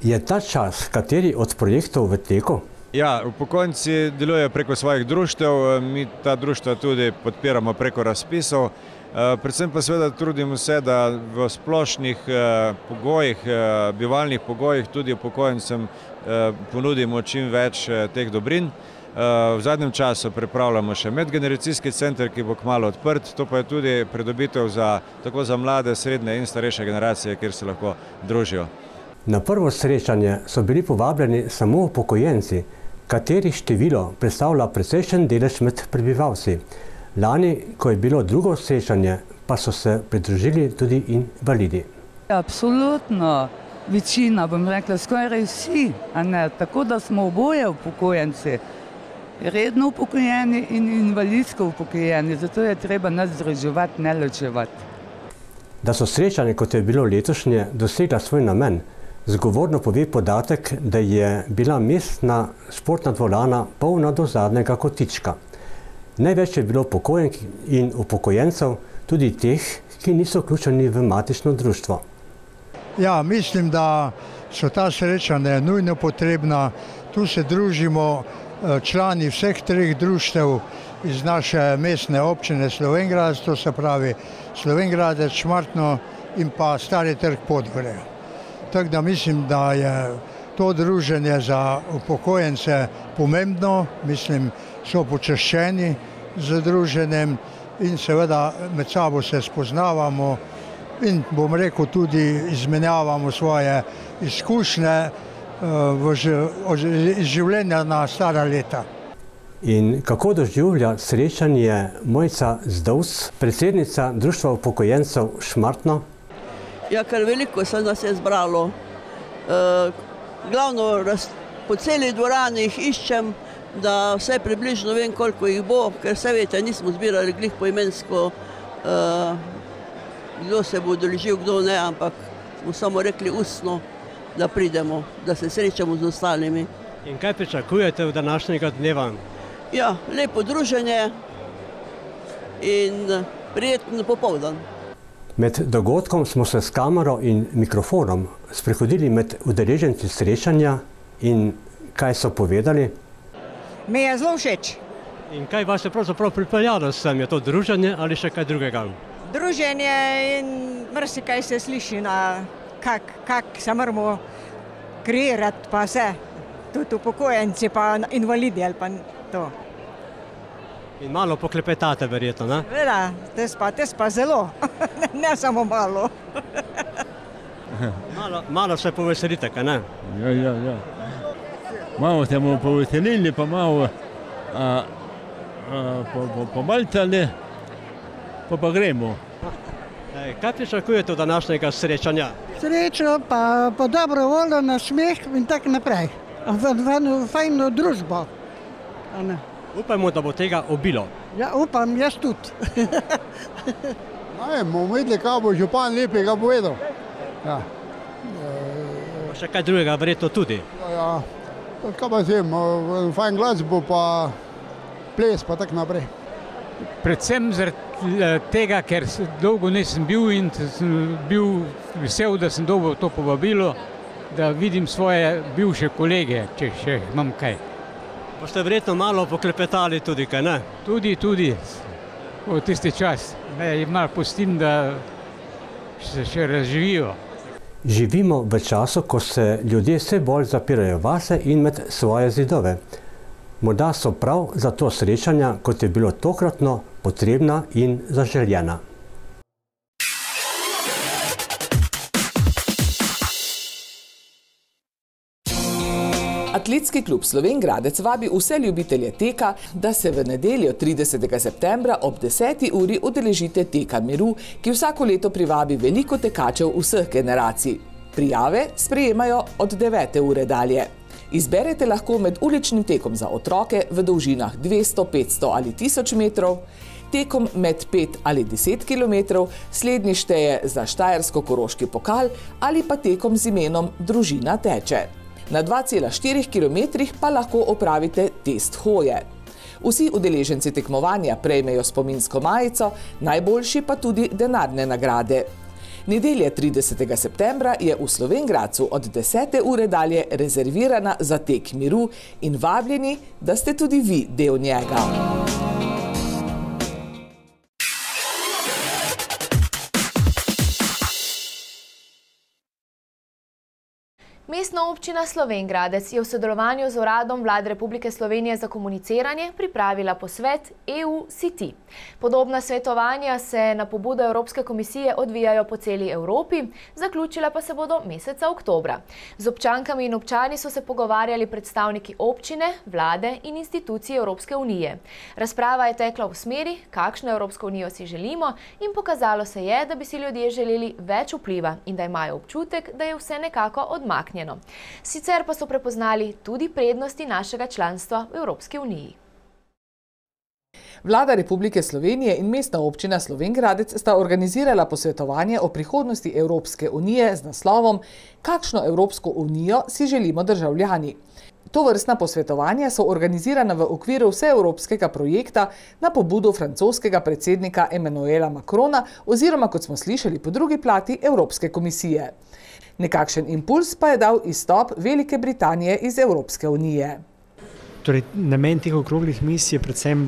Je ta čas, kateri od projektov v teku? Ja, upokojenci delujejo preko svojih društev, mi ta društva tudi podpiramo preko razpisov in Eh, predvsem pa seveda trudimo se, da v splošnih eh, pogojih, eh, bivalnih pogojih tudi upokojencem ponudimo čim več teh dobrin. V zadnjem času pripravljamo še medgeneracijski center, ki bo kmalo odprt. To pa je tudi predobitev za, tako za mlade, srednje in starejše generacije, kjer se lahko družijo. Na prvo srečanje so bili povabljeni samo upokojenci, katerih število predstavlja precejšen delež med prebivalci. Lani, ko je bilo drugo srečanje, pa so se pridružili tudi invalidi. Ja, absolutno. Večina, bom rekla, skoraj vsi, tako da smo oboje upokojenci, redno upokojeni in invalidsko upokojeni, zato je treba nas združevati, ne ločevati. Da so srečanje, kot je bilo letošnje, dosegla svoj namen, zgovorno pove podatek, da je bila mestna športna dvorana polna do zadnjega kotička. Največ je bilo upokojenk in upokojencev, tudi teh, ki niso vključeni v matično društvo. Ja, mislim, da so ta sreča ne nujno potrebna. Tu se družimo eh, člani vseh treh društev iz naše mestne občine Slovengrad, to se pravi Slovengrade, Čmartno in pa Stari trg Podgore. Tako da mislim, da je to druženje za upokojence pomembno, mislim, da je to druženje za upokojence pomembno, so počaščeni z druženjem in seveda med sabo se spoznavamo in bom rekel tudi izmenjavamo svoje izkušnje eh, iz življenja na stara leta. In kako doživlja srečanje Mojca Zdovs, predsednica Društva upokojencev Šmartno? Ja, kar veliko se nas je zbralo. Eh, glavno po celi dvorani jih iščem, da vse približno vem, koliko jih bo, ker vse veste, nismo zbirali glih poimensko, eh, kdo se bo doležil, kdo ne, ampak smo samo rekli ustno, da pridemo, da se srečamo z ostalimi. In kaj pričakujete v današnjega dneva? Ja, lepo druženje in prijeten popovdan. Med dogodkom smo se s kamero in mikrofonom sprehodili med udeleženci srečanja in kaj so povedali, Mi je zelo všeč. In kaj vas je pravzaprav pripeljalo sem? Je to druženje ali še kaj drugega? Druženje in mrsi, kaj se sliši, kako kak se moramo kreirati, pa vse, tudi upokojenci, pa invalidi ali pa to. In malo poklepetate, verjetno, ne? Veda, tes pa, tes pa zelo, ne samo malo. malo. Malo se poveselite, kaj ne? Ja, ja, ja malo te bomo poveselili, pa malo pobaljtali, pa pa gremo. Kaj pričakujete v današnjega srečanja? Srečo, pa po dobro voljo na smeh in tak naprej. V fajno družbo. Upajmo, da bo tega obilo. Ja, upam, jaz tudi. Ne, bomo videli, kaj bo župan lepega povedal. Še kaj drugega, verjetno tudi. Ja, ja. Kaj pa vem, fajn glasbo, pa ples, pa tako naprej. Predvsem zato, eh, ker dolgo nisem bil in sem bil vesel, da sem dobil to povabilo, da vidim svoje bivše kolege, če še imam kaj. Boste verjetno malo poklepetali tudi, kaj ne? Tudi, tudi. V tisti čas. Ne, malo pustim, da se še razživijo. Živimo v času, ko se ljudje vse bolj zapirajo vase in med svoje zidove. Morda so prav za to srečanja, kot je bilo tokratno, potrebna in zaželjena. Atletski klub Slovengradec vabi vse ljubitelje teka, da se v nedeljo 30. septembra ob 10. uri udeležite teka Miru, ki vsako leto privabi veliko tekačev vseh generacij. Prijave sprejemajo od 9. ure dalje. Izberete lahko med uličnim tekom za otroke v dolžinah 200, 500 ali 1000 metrov, tekom med 5 ali 10 km, slednji šteje za Štajersko-Koroški pokal ali pa tekom z imenom Družina teče. Na 2,4 km pa lahko opravite test hoje. Vsi udeleženci tekmovanja prejmejo spominsko majico, najboljši pa tudi denarne nagrade. Nedelje 30. septembra je v Slovengradcu od 10. ure dalje rezervirana za tek miru in vabljeni, da ste tudi vi del njega. Muzika Mestna občina Slovengradec je v sodelovanju z uradom vlade Republike Slovenije za komuniciranje pripravila posvet EU-CT. Podobna svetovanja se na pobudo Evropske komisije odvijajo po celi Evropi, zaključila pa se bodo meseca oktobra. Z občankami in občani so se pogovarjali predstavniki občine, vlade in institucije Evropske unije. Razprava je tekla v smeri, kakšno Evropsko unijo si želimo in pokazalo se je, da bi si ljudje želeli več vpliva in da imajo občutek, da je vse nekako odmaknjeno zamaknjeno. Sicer pa so prepoznali tudi prednosti našega članstva v Evropski uniji. Vlada Republike Slovenije in mestna občina Slovengradec sta organizirala posvetovanje o prihodnosti Evropske unije z naslovom Kakšno Evropsko unijo si želimo državljani. To vrstna posvetovanja so organizirana v okviru vseevropskega projekta na pobudo francoskega predsednika Emmanuela Macrona oziroma, kot smo slišali po drugi plati, Evropske komisije. Nekakšen impuls pa je dal izstop Velike Britanije iz Evropske unije. Torej, namen teh okroglih misij je predvsem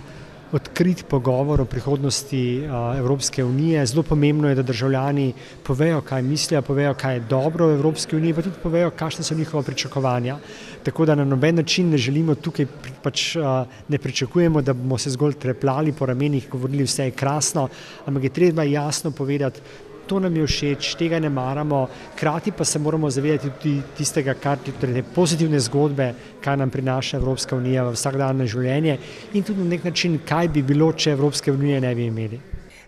odkrit pogovor o prihodnosti a, Evropske unije. Zelo pomembno je, da državljani povejo, kaj mislijo, povejo, kaj je dobro v Evropski uniji, pa tudi povejo, kakšne so njihova pričakovanja. Tako da na noben način ne želimo tukaj, pač a, ne pričakujemo, da bomo se zgolj trepljali po ramenih, govorili vse je krasno, ampak je treba jasno povedati, to nam je všeč, tega ne maramo, hkrati pa se moramo zavedati tudi tistega, kar torej te pozitivne zgodbe, kaj nam prinaša Evropska unija v vsakdanje življenje in tudi na nek način, kaj bi bilo, če Evropske unije ne bi imeli.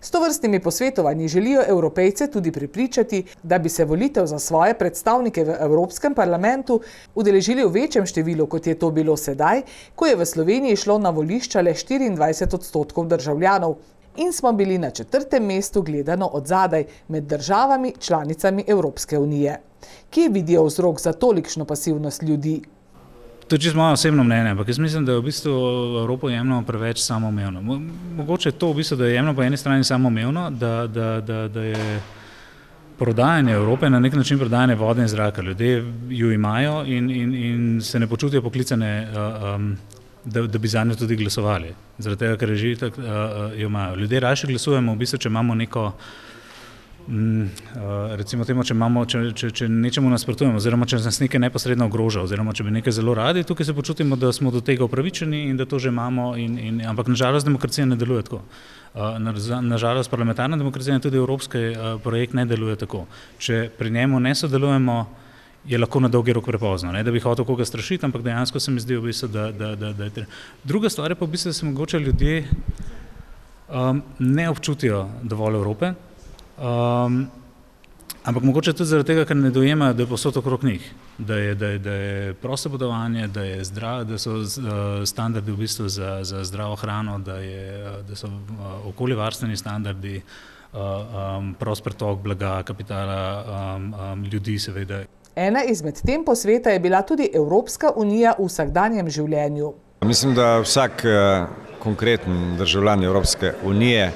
S to vrstnimi posvetovanji želijo evropejce tudi pripričati, da bi se volitev za svoje predstavnike v Evropskem parlamentu udeležili v večjem številu, kot je to bilo sedaj, ko je v Sloveniji šlo na volišča le 24 odstotkov državljanov, in smo bili na četrtem mestu gledano od zadaj med državami članicami Evropske unije. Kje vidijo vzrok za tolikšno pasivnost ljudi? To je čisto moja osebna mnenja, ampak jaz mislim, da je v bistvu Evropo jemljeno preveč samoumevno. Mogoče je to v bistvu, da je jemljeno po eni strani samoumevno, da, da, da, da je prodajanje Evrope na nek način prodajanje vode in zraka. Ljudje jo imajo in, in, in se ne počutijo poklicane. Uh, um, da, da bi za njo tudi glasovali. Zaradi tega, ker režijo tako, da uh, jo imajo. Ljudje raje glasujemo, v bistvu, če imamo neko. Mm, recimo, temo, če, imamo, če, če, če nečemu nasprotujemo, oziroma če nas nekaj neposredno ogroža, oziroma če bi nekaj zelo radi, tukaj se počutimo, da smo do tega upravičeni in da to že imamo. In, in, ampak nažalost demokracija ne deluje tako. Nažalost parlamentarna demokracija in tudi evropski projekt ne deluje tako. Če pri njemu ne sodelujemo, je lahko na dolgi rok prepozno. Ne da bi hotel koga strašiti, ampak dejansko se mi zdi, v bistvu, da, da, da, da je to. Druga stvar je pa, v bistvu, da se mogoče ljudje um, ne občutijo dovolj Evrope, um, ampak mogoče tudi zaradi tega, ker ne dojema, da je posod okrog njih, da je, da je, da je prosto podovanje, da, je zdrav, da so uh, standardi v bistvu za, za zdravo hrano, da, je, uh, da so uh, okoljevarstveni standardi. Uh, um, prost pretok blaga, kapitala, um, um, ljudi, seveda. Ena izmed tem posveta je bila tudi Evropska unija v vsakdanjem življenju. Mislim, da vsak eh, konkreten državljan Evropske unije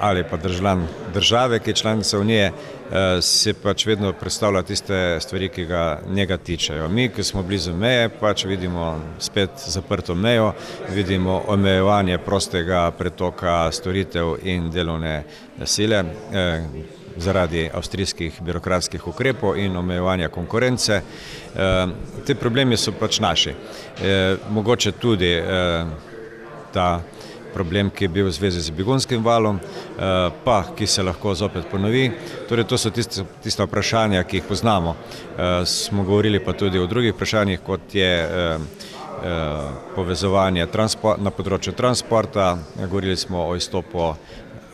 ali pa državljan države, ki je članica unije, eh, se pač vedno predstavlja tiste stvari, ki ga njega tičejo. Mi, ki smo blizu meje, pač vidimo spet zaprto mejo, vidimo omejevanje prostega pretoka storitev in delovne sile. Eh, zaradi avstrijskih birokratskih ukrepov in omejevanja konkurence. Eh, Te problemi so pač naši. Eh, mogoče tudi eh, ta problem, ki je bil v zvezi z begunskim valom, pa ki se lahko zopet ponovi. Torej, to so tiste vprašanja, ki jih poznamo. Smo govorili pa tudi o drugih vprašanjih, kot je povezovanje na področju transporta, govorili smo o izstopu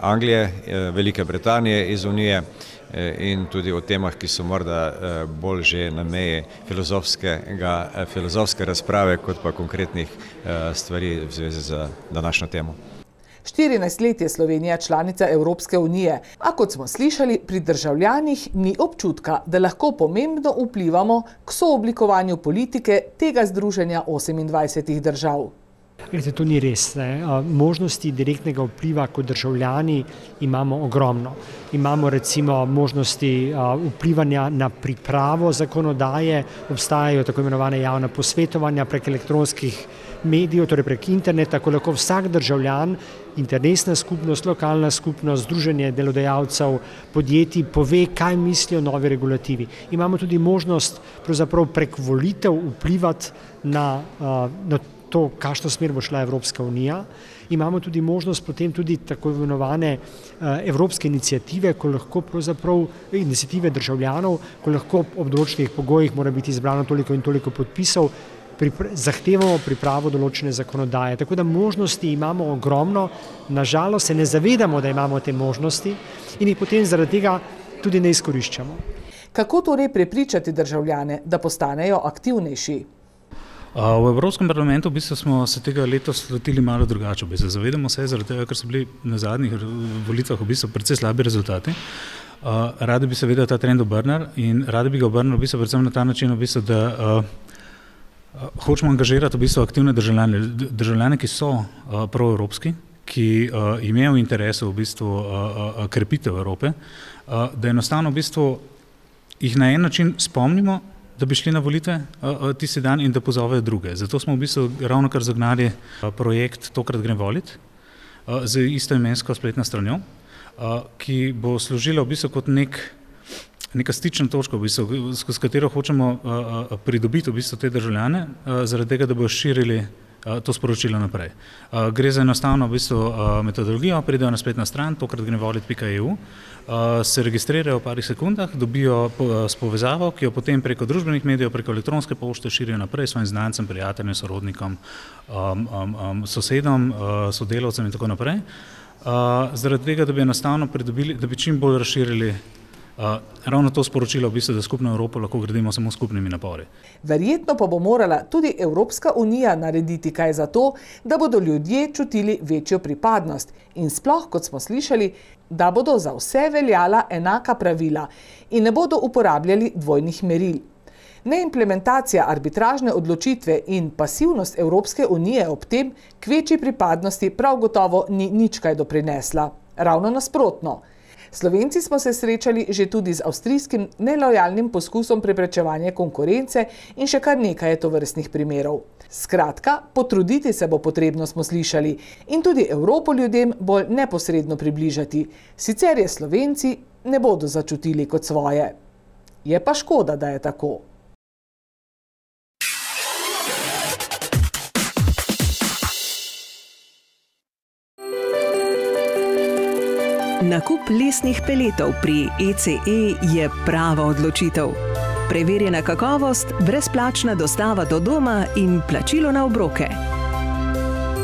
Anglije, eh, Velike Britanije iz Unije eh, in tudi o temah, ki so morda eh, bolj že na meji filozofske razprave, kot pa konkretnih stvari v zvezi z današnjo temo. 14 let je Slovenija članica Evropske unije, a kot smo slišali, pri državljanih ni občutka, da lahko pomembno vplivamo k sooblikovanju politike tega združenja 28 držav. Glede, to ni res. Ne. Možnosti direktnega vpliva kot državljani imamo ogromno. Imamo recimo možnosti vplivanja na pripravo zakonodaje, obstajajo tako imenovane javna posvetovanja prek elektronskih medijev, torej prek interneta, ko lahko vsak državljan, internetna skupnost, lokalna skupnost, združenje delodajalcev, podjetij pove, kaj mislijo novi regulativi. Imamo tudi možnost prek volitev vplivati na to, to, kakšno smer bo šla Evropska unija. Imamo tudi možnost potem tudi tako imenovane eh, evropske inicijative, ko lahko pravzaprav eh, inicijative državljanov, ko lahko ob določenih pogojih mora biti izbrano toliko in toliko podpisov, zahtevamo pripravo določene zakonodaje. Tako da možnosti imamo ogromno, nažalost se ne zavedamo, da imamo te možnosti in jih potem zaradi tega tudi ne izkoriščamo. Kako torej prepričati državljane, da postanejo aktivnejši? V Evropskem parlamentu v bistvu smo se tega leta lotili malo drugače. Bistvu. Zavedamo se, tega, ker so bili na zadnjih volitvah v bistvu precej slabi rezultati. Radi bi seveda ta trend obrnili in radi bi ga obrnili v bistvu predvsem na ta način, v bistvu, da hočemo angažirati v bistvu aktivne državljane, državljane, ki so proevropski, ki imajo interese v bistvu krepitev Evrope, da enostavno v bistvu jih na en način spomnimo da bi šli na volitve tisti dan in da pozovejo druge. Zato smo v bistvu ravno kar zagnali projekt Tokrat grem volit z istoimensko spletno stranjo, ki bo služila v bistvu kot nek, neka stična točka, v bistvu, skozi katero hočemo pridobiti v bistvu te državljane, zaradi tega, da bodo širili Eh, to sporočilo naprej. Eh, gre za enostavno v bistvu, eh, metodologijo, pridejo na spletno stran, tokrat gre volit.eu, se registrirajo v parih sekundah, dobijo spovezavo, ki jo potem preko družbenih medijev, preko elektronske pošte širijo naprej svojim znancem, prijateljem, sorodnikom, um, um, um, sosedom, sodelovcem in tako naprej. Zaradi tega, da bi enostavno pridobili, da bi čim bolj razširili Eh, ravno to sporočilo, v bistvu, da skupno Evropo lahko gradimo samo skupnimi napori. Verjetno pa bo morala tudi Evropska unija narediti kaj za to, da bodo ljudje čutili večjo pripadnost in sploh, kot smo slišali, da bodo za vse veljala enaka pravila in ne bodo uporabljali dvojnih meril. Neimplementacija arbitražne odločitve in pasivnost Evropske unije ob tem k večji pripadnosti prav gotovo ni nič kaj doprinesla. Ravno nasprotno. Slovenci smo se srečali že tudi z avstrijskim nelojalnim poskusom preprečevanja konkurence in še kar nekaj je to vrstnih primerov. Skratka, potruditi se bo potrebno, smo slišali, in tudi Evropo ljudem bolj neposredno približati, sicer je Slovenci ne bodo začutili kot svoje. Je pa škoda, da je tako. Nakup lesnih peletov pri ECE e je prava odločitev. Preverjena kakovost, brezplačna dostava do doma in plačilo na obroke.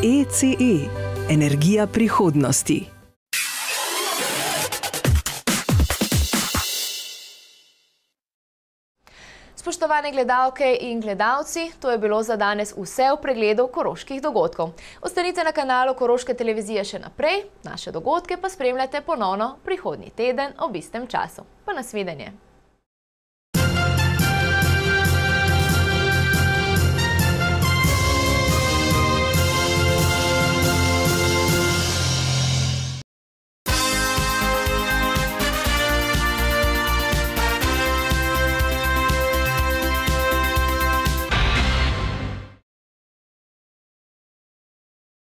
ECE e, energija prihodnosti. Spoštovane gledalke in gledalci, to je bilo za danes vse v pregledu koroških dogodkov. Ostanite na kanalu Koroške televizije še naprej, naše dogodke pa spremljate ponovno prihodnji teden ob istem času. Pa nasvidenje.